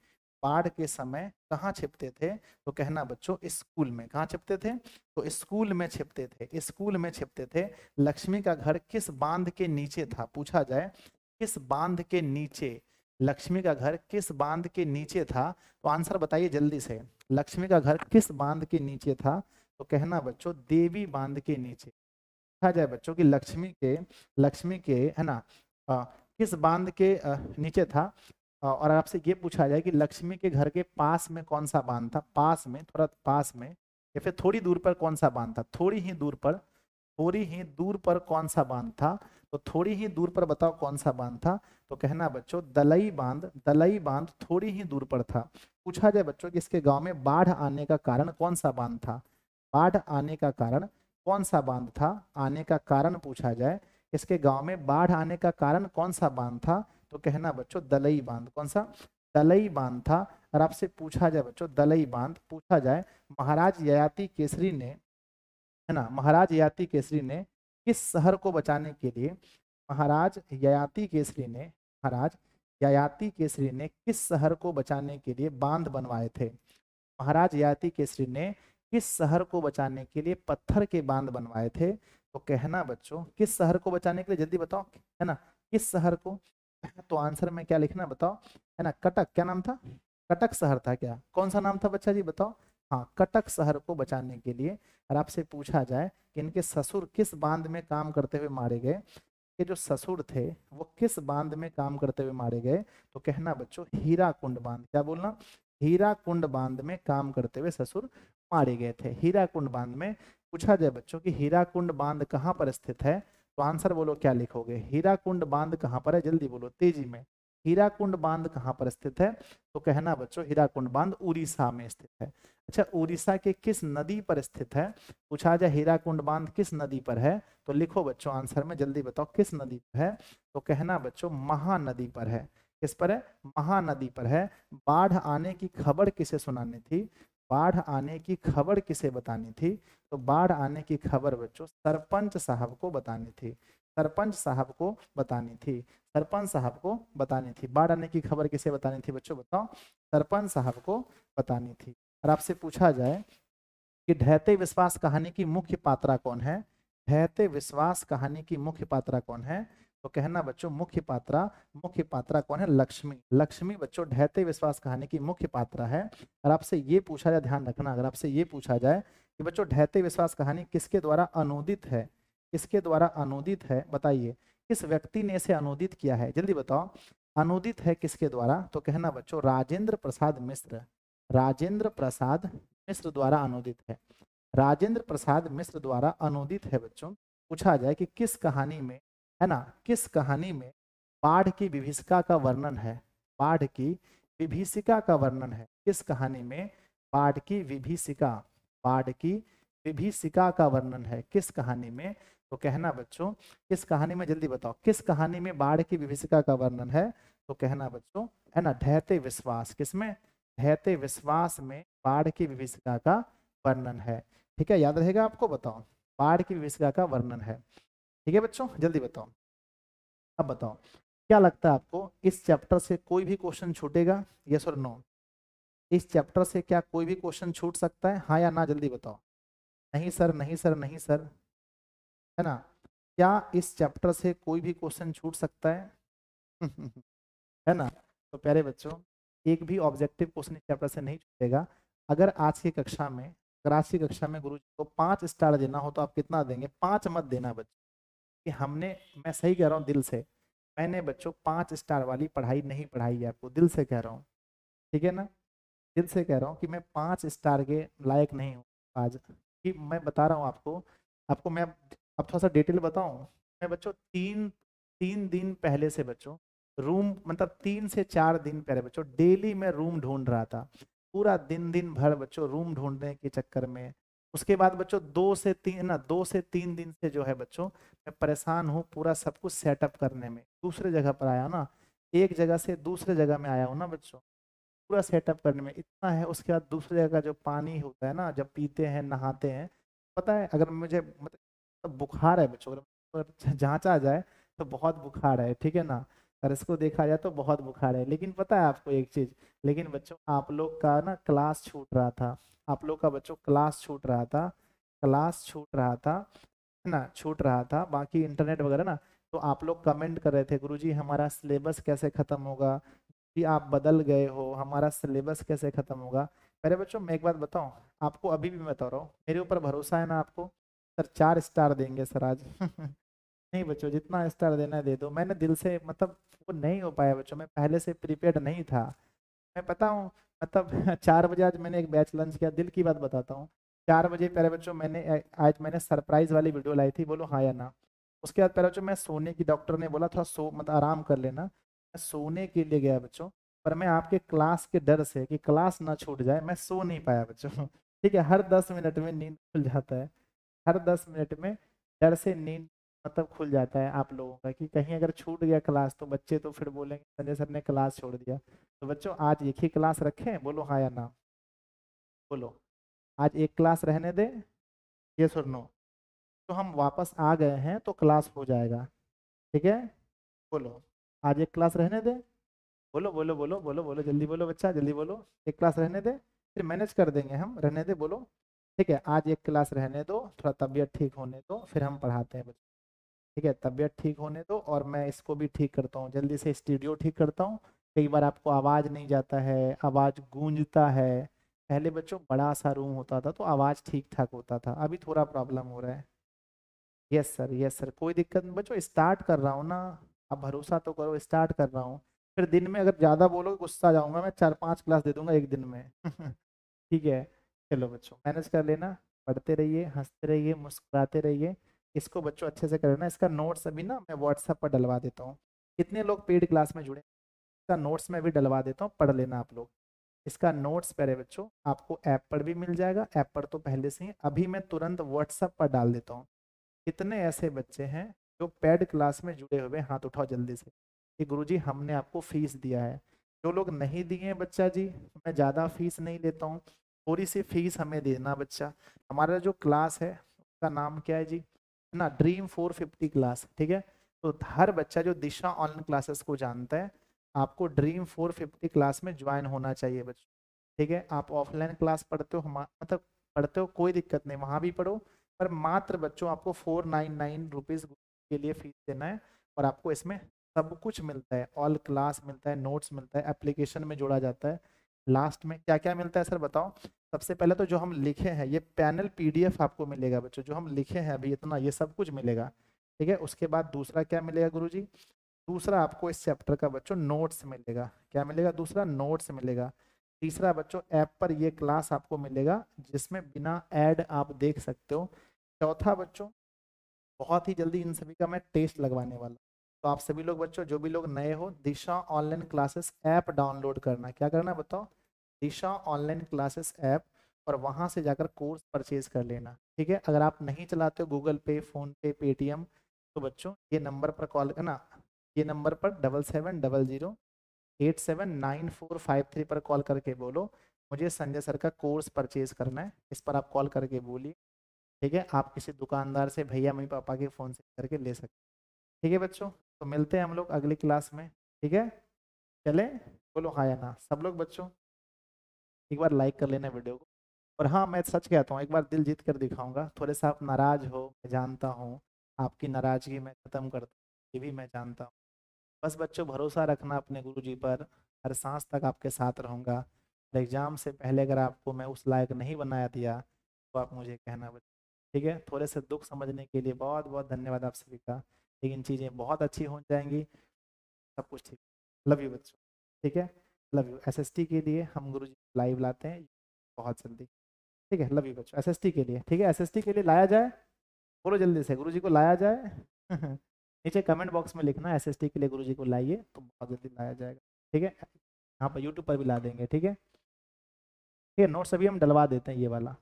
बाढ़ के समय कहाँ छिपते थे तो कहना बच्चों स्कूल में कहाँ छिपते थे तो स्कूल में छिपते थे स्कूल में छिपते थे लक्ष्मी का घर किस बांध के नीचे था पूछा जाए किस बांध के नीचे लक्ष्मी का घर किस बांध के नीचे था तो आंसर बताइए जल्दी से लक्ष्मी का घर किस बांध के नीचे था तो कहना बच्चों देवी बांध के नीचे कहा जाए बच्चों की लक्ष्मी के लक्ष्मी के है ना आ, किस बांध के आ, नीचे था और आपसे ये पूछा जाए कि लक्ष्मी के घर के पास में कौन सा बांध था पास में थोड़ा पास में या फिर थोड़ी दूर पर कौन सा बांध था थोड़ी ही दूर पर थोड़ी ही दूर पर कौन सा बांध था तो थोड़ी ही दूर पर बताओ कौन सा बांध था तो कहना बच्चों दलई बांध दलई बांध थोड़ी ही दूर पर था पूछा जाए बच्चों कि इसके गांव में बाढ़ आने का कारण कौन सा बांध था बाढ़ आने का कारण कौन सा बांध था आने का कारण पूछा जाए इसके गांव में बाढ़ आने का कारण कौन सा बांध था तो कहना बच्चों दलई बांध कौन सा दलई बांध था और आपसे पूछा जाए बच्चों दलई बांध पूछा जाए महाराज ययाति केसरी ने है ना महाराज ययाति केसरी ने किस शहर को बचाने के लिए महाराज ययाति केसरी ने महाराज ययाति केसरी ने किस शहर को बचाने के लिए बांध बनवाए थे महाराज ययाति केसरी ने किस शहर को बचाने के लिए पत्थर के बांध बनवाए थे तो कहना बच्चों किस शहर को बचाने के लिए जल्दी बताओ है ना किस शहर को तो आंसर में क्या लिखना बताओ है ना कटक क्या नाम था कटक शहर था क्या कौन सा नाम था बच्चा जी बताओ हाँ कटक शहर को बचाने के लिए और आपसे पूछा जाए कि इनके ससुर किस बांध में काम करते हुए मारे गए के जो ससुर थे वो किस बांध में काम करते हुए मारे गए तो कहना बच्चों हीरा कुंड बांध क्या बोलना हीरा कुंड बांध में काम करते हुए ससुर मारे गए थे हीरा कुंड बांध में पूछा जाए बच्चों कि हीरा कुंड बांध कहाँ पर स्थित है तो आंसर बोलो क्या लिखोगे हीरा कुंड बांध कहाँ पर है जल्दी बोलो तेजी में हीरा कुंड बांध कहाँ पर स्थित है तो कहना बच्चों हीरा कुंड बांध उड़ीसा में स्थित है अच्छा उड़ीसा के किस नदी पर स्थित है पूछा जाए हीरा कुंड बांध किस नदी पर है तो लिखो बच्चों आंसर में जल्दी बताओ किस नदी पर है तो कहना बच्चों महानदी पर है किस पर है महानदी पर है बाढ़ आने की खबर किसे सुनानी थी बाढ़ आने की खबर किसे बतानी थी तो बाढ़ आने की खबर बच्चों सरपंच साहब को बतानी थी सरपंच साहब को बतानी थी सरपंच साहब को बतानी थी बाढ़ आने की खबर किसे बतानी थी बच्चों बताओ सरपंच साहब को बतानी थी और आपसे पूछा जाए कि ढहते विश्वास कहानी की मुख्य पात्रा कौन है ढहते विश्वास कहानी की मुख्य पात्रा कौन है तो कहना बच्चों मुख्य पात्रा मुख्य पात्रा कौन है लक्ष्मी लक्ष्मी बच्चों ढहते विश्वास कहानी की मुख्य पात्रा है और आपसे ये पूछा जाए ध्यान रखना अगर आपसे ये पूछा जाए कि बच्चों ढहते विश्वास कहानी किसके द्वारा अनुदित है किसके द्वारा अनुदित है बताइए किस व्यक्ति ने इसे अनुदित किया है जल्दी बताओ अनुदित है किसके द्वारा तो कहना बच्चों राजेंद्र प्रसाद मिश्र राजेंद्र प्रसाद मिश्र द्वारा अनुदित है राजेंद्र प्रसाद मिश्र द्वारा अनुदित है बच्चों पूछा जाए कि किस कहानी में है ना किस कहानी में बाढ़ की विभीषिका का वर्णन है बाढ़ की विभीषिका का वर्णन है किस कहानी में बाढ़ की विभीषिका बाढ़ की विभिषिका का वर्णन है किस कहानी में तो कहना बच्चों किस कहानी में जल्दी बताओ किस कहानी में बाढ़ की विभिषिका का वर्णन है तो कहना बच्चों है ना ढहते विश्वास किसमें ढहते विश्वास में बाढ़ की विभिषिका का वर्णन है ठीक है याद रहेगा आपको बताओ बाढ़ की विभिषिका का वर्णन है ठीक है बच्चों जल्दी बताओ अब बताओ क्या लगता है आपको इस चैप्टर से कोई भी क्वेश्चन छूटेगा यस और नो इस चैप्टर से क्या कोई भी क्वेश्चन छूट सकता है हाँ या ना जल्दी बताओ नहीं सर नहीं सर नहीं सर है ना क्या इस चैप्टर से कोई भी क्वेश्चन छूट सकता है है ना तो प्यारे बच्चों एक भी ऑब्जेक्टिव क्वेश्चन इस चैप्टर से नहीं छूटेगा अगर आज की कक्षा में अगर आज की कक्षा में गुरु जी को पाँच स्टार देना हो तो आप कितना देंगे पाँच मत देना बच्चे कि हमने मैं सही कह रहा हूँ दिल से मैंने बच्चों पाँच स्टार वाली पढ़ाई नहीं पढ़ाई है आपको दिल से कह रहा हूँ ठीक है ना दिल से कह रहा हूँ कि मैं पाँच स्टार के लायक नहीं हूँ आज कि मैं बता रहा हूँ आपको आपको मैं अब थोड़ा सा डिटेल बताऊँ मैं बच्चों तीन तीन दिन पहले से बच्चों रूम मतलब तीन से चार दिन पहले बच्चों डेली मैं रूम ढूंढ रहा था पूरा दिन दिन भर बच्चों रूम ढूंढने के चक्कर में उसके बाद बच्चों दो से तीन ना दो से तीन दिन से जो है बच्चों मैं परेशान हूँ पूरा सब कुछ सेटअप करने में दूसरे जगह पर आया ना एक जगह से दूसरे जगह में आया हूँ ना बच्चों पूरा सेटअप करने में इतना है उसके बाद दूसरे जगह का जो पानी होता है ना जब पीते हैं नहाते हैं पता है अगर मुझे मतलब बुखार है बच्चों अगर जाँचा जाए तो बहुत बुखार है ठीक है ना और इसको देखा जाए तो बहुत बुखार है लेकिन पता है आपको एक चीज़ लेकिन बच्चों आप लोग का ना क्लास छूट रहा था आप लोग का बच्चों क्लास छूट रहा था क्लास छूट रहा था ना छूट रहा था बाकी इंटरनेट वगैरह ना तो आप लोग कमेंट कर रहे थे गुरुजी हमारा सिलेबस कैसे ख़त्म होगा कि आप बदल गए हो हमारा सिलेबस कैसे ख़त्म होगा मेरे बच्चों मैं एक बात बताऊँ आपको अभी भी मैं बता रहा हूँ मेरे ऊपर भरोसा है ना आपको सर चार स्टार देंगे सर आज नहीं बच्चों जितना स्टार देना दे दो मैंने दिल से मतलब वो नहीं हो पाया बच्चों मैं पहले से प्रिपेयर नहीं था मैं पता हूँ मतलब चार बजे आज मैंने एक बैच लंच किया दिल की बात बताता हूँ चार बजे पहले बच्चों मैंने आज मैंने सरप्राइज वाली वीडियो लाई थी बोलो हाँ या ना उसके बाद पहले बच्चों मैं सोने की डॉक्टर ने बोला थोड़ा सो मतलब आराम कर लेना मैं सोने के लिए गया बच्चों पर मैं आपके क्लास के डर से कि क्लास ना छूट जाए मैं सो नहीं पाया बच्चों ठीक है हर दस मिनट में नींद खुल जाता है हर दस मिनट में डर से नींद मतलब खुल जाता है आप लोगों का कि कहीं अगर छूट गया क्लास तो बच्चे तो फिर बोलेंगे संजय सर ने क्लास छोड़ दिया तो बच्चों आज एक ही क्लास रखें बोलो हाँ या ना बोलो आज एक क्लास रहने दे ये सुन लो तो हम वापस आ गए हैं तो क्लास हो जाएगा ठीक है बोलो आज एक क्लास रहने दे बोलो बोलो बोलो बोलो बोलो जल्दी बोलो बच्चा जल्दी बोलो एक क्लास रहने दे फिर मैनेज कर देंगे हम रहने दे बोलो ठीक है आज एक क्लास रहने दो थोड़ा तबीयत ठीक होने दो फिर हम पढ़ाते हैं बच्चों ठीक है तबीयत ठीक होने दो और मैं इसको भी ठीक करता हूँ जल्दी से स्टूडियो ठीक करता हूँ कई बार आपको आवाज़ नहीं जाता है आवाज़ गूंजता है पहले बच्चों बड़ा सा रूम होता था तो आवाज़ ठीक ठाक होता था अभी थोड़ा प्रॉब्लम हो रहा है यस सर यस सर कोई दिक्कत नहीं बच्चों स्टार्ट कर रहा हूँ ना आप भरोसा तो करो स्टार्ट कर रहा हूँ फिर दिन में अगर ज़्यादा बोलोगे गुस्सा जाऊँगा मैं चार पाँच क्लास दे दूंगा एक दिन में ठीक है चलो बच्चों मैनेज कर लेना पढ़ते रहिए हंसते रहिए मुस्कुराते रहिए इसको बच्चों अच्छे से करना इसका नोट्स अभी ना मैं व्हाट्सएप पर डलवा देता हूँ कितने लोग पेड क्लास में जुड़े इसका नोट्स में भी डलवा देता हूँ पढ़ लेना आप लोग इसका नोट्स पहले बच्चों आपको ऐप पर भी मिल जाएगा ऐप पर तो पहले से ही अभी मैं तुरंत व्हाट्सएप पर डाल देता हूँ कितने ऐसे बच्चे हैं जो पेड क्लास में जुड़े हुए हाथ उठाओ जल्दी से कि जी हमने आपको फीस दिया है जो लोग नहीं दिए हैं बच्चा जी मैं ज़्यादा फीस नहीं लेता हूँ थोड़ी सी फीस हमें देना बच्चा हमारा जो क्लास है उसका नाम क्या है जी ना ड्रीम 450 क्लास ठीक है तो हर बच्चा जो दिशा ऑनलाइन क्लासेस को जानता है आपको ड्रीम 450 क्लास में ज्वाइन होना चाहिए बच्चों ठीक है आप ऑफलाइन क्लास पढ़ते हो मतलब पढ़ते हो कोई दिक्कत नहीं वहाँ भी पढ़ो पर मात्र बच्चों आपको फोर नाइन नाइन रुपीज़ के लिए फीस देना है और आपको इसमें सब कुछ मिलता है ऑल क्लास मिलता है नोट्स मिलता है एप्लीकेशन में जोड़ा जाता है लास्ट में क्या क्या मिलता है सर बताओ सबसे पहले तो जो हम लिखे हैं ये पैनल पीडीएफ आपको मिलेगा बच्चों जो हम लिखे हैं अभी इतना ये सब कुछ मिलेगा ठीक है उसके बाद दूसरा क्या मिलेगा गुरु जी दूसरा आपको इस चैप्टर का बच्चों नोट्स मिलेगा क्या मिलेगा दूसरा नोट्स मिलेगा तीसरा बच्चों ऐप पर ये क्लास आपको मिलेगा जिसमें बिना ऐड आप देख सकते हो चौथा बच्चों बहुत ही जल्दी इन सभी का मैं टेस्ट लगवाने वाला तो आप सभी लोग बच्चों जो भी लोग नए हो Disha online classes app download करना क्या करना है बताओ दिशा ऑनलाइन क्लासेस ऐप और वहाँ से जाकर कोर्स परचेज कर लेना ठीक है अगर आप नहीं चलाते हो गूगल पे फ़ोन पे पेटीएम तो बच्चों ये नंबर पर कॉल करना ये नंबर पर double seven double zero eight seven nine four five three पर कॉल करके बोलो मुझे संजय सर का कोर्स परचेज करना है इस पर आप कॉल करके बोलिए ठीक है आप किसी दुकानदार से भैया मम्मी पापा के फ़ोन से करके ले सकते ठीक है बच्चों तो मिलते हैं हम लोग अगली क्लास में ठीक है चले बोलो हाँ या ना सब लोग बच्चों एक बार लाइक कर लेना वीडियो को और हाँ मैं सच कहता हूँ एक बार दिल जीत कर दिखाऊंगा थोड़े से आप नाराज हो मैं जानता हूँ आपकी नाराजगी मैं ख़त्म करता हूँ ये भी मैं जानता हूँ बस बच्चों भरोसा रखना अपने गुरु जी पर हर सांस तक आपके साथ रहूँगा और एग्ज़ाम से पहले अगर आपको मैं उस लायक नहीं बनाया दिया तो आप मुझे कहना बच्चों ठीक है थोड़े से दुख समझने के लिए बहुत बहुत धन्यवाद आप सभी का लेकिन चीज़ें बहुत अच्छी हो जाएंगी सब कुछ ठीक लव यू बच्चों ठीक है लव यू एस के लिए हम गुरु जी लाइव लाते हैं बहुत जल्दी ठीक है लव यू बच्चों एस के लिए ठीक है एस के लिए लाया जाए बोलो जल्दी से गुरु जी को लाया जाए नीचे कमेंट बॉक्स में लिखना एस के लिए गुरु जी को लाइए तो बहुत जल्दी लाया जाएगा ठीक है यहाँ पर यूट्यूब पर भी ला देंगे ठीक है ठीक है नोट्स अभी हम डलवा देते हैं ये वाला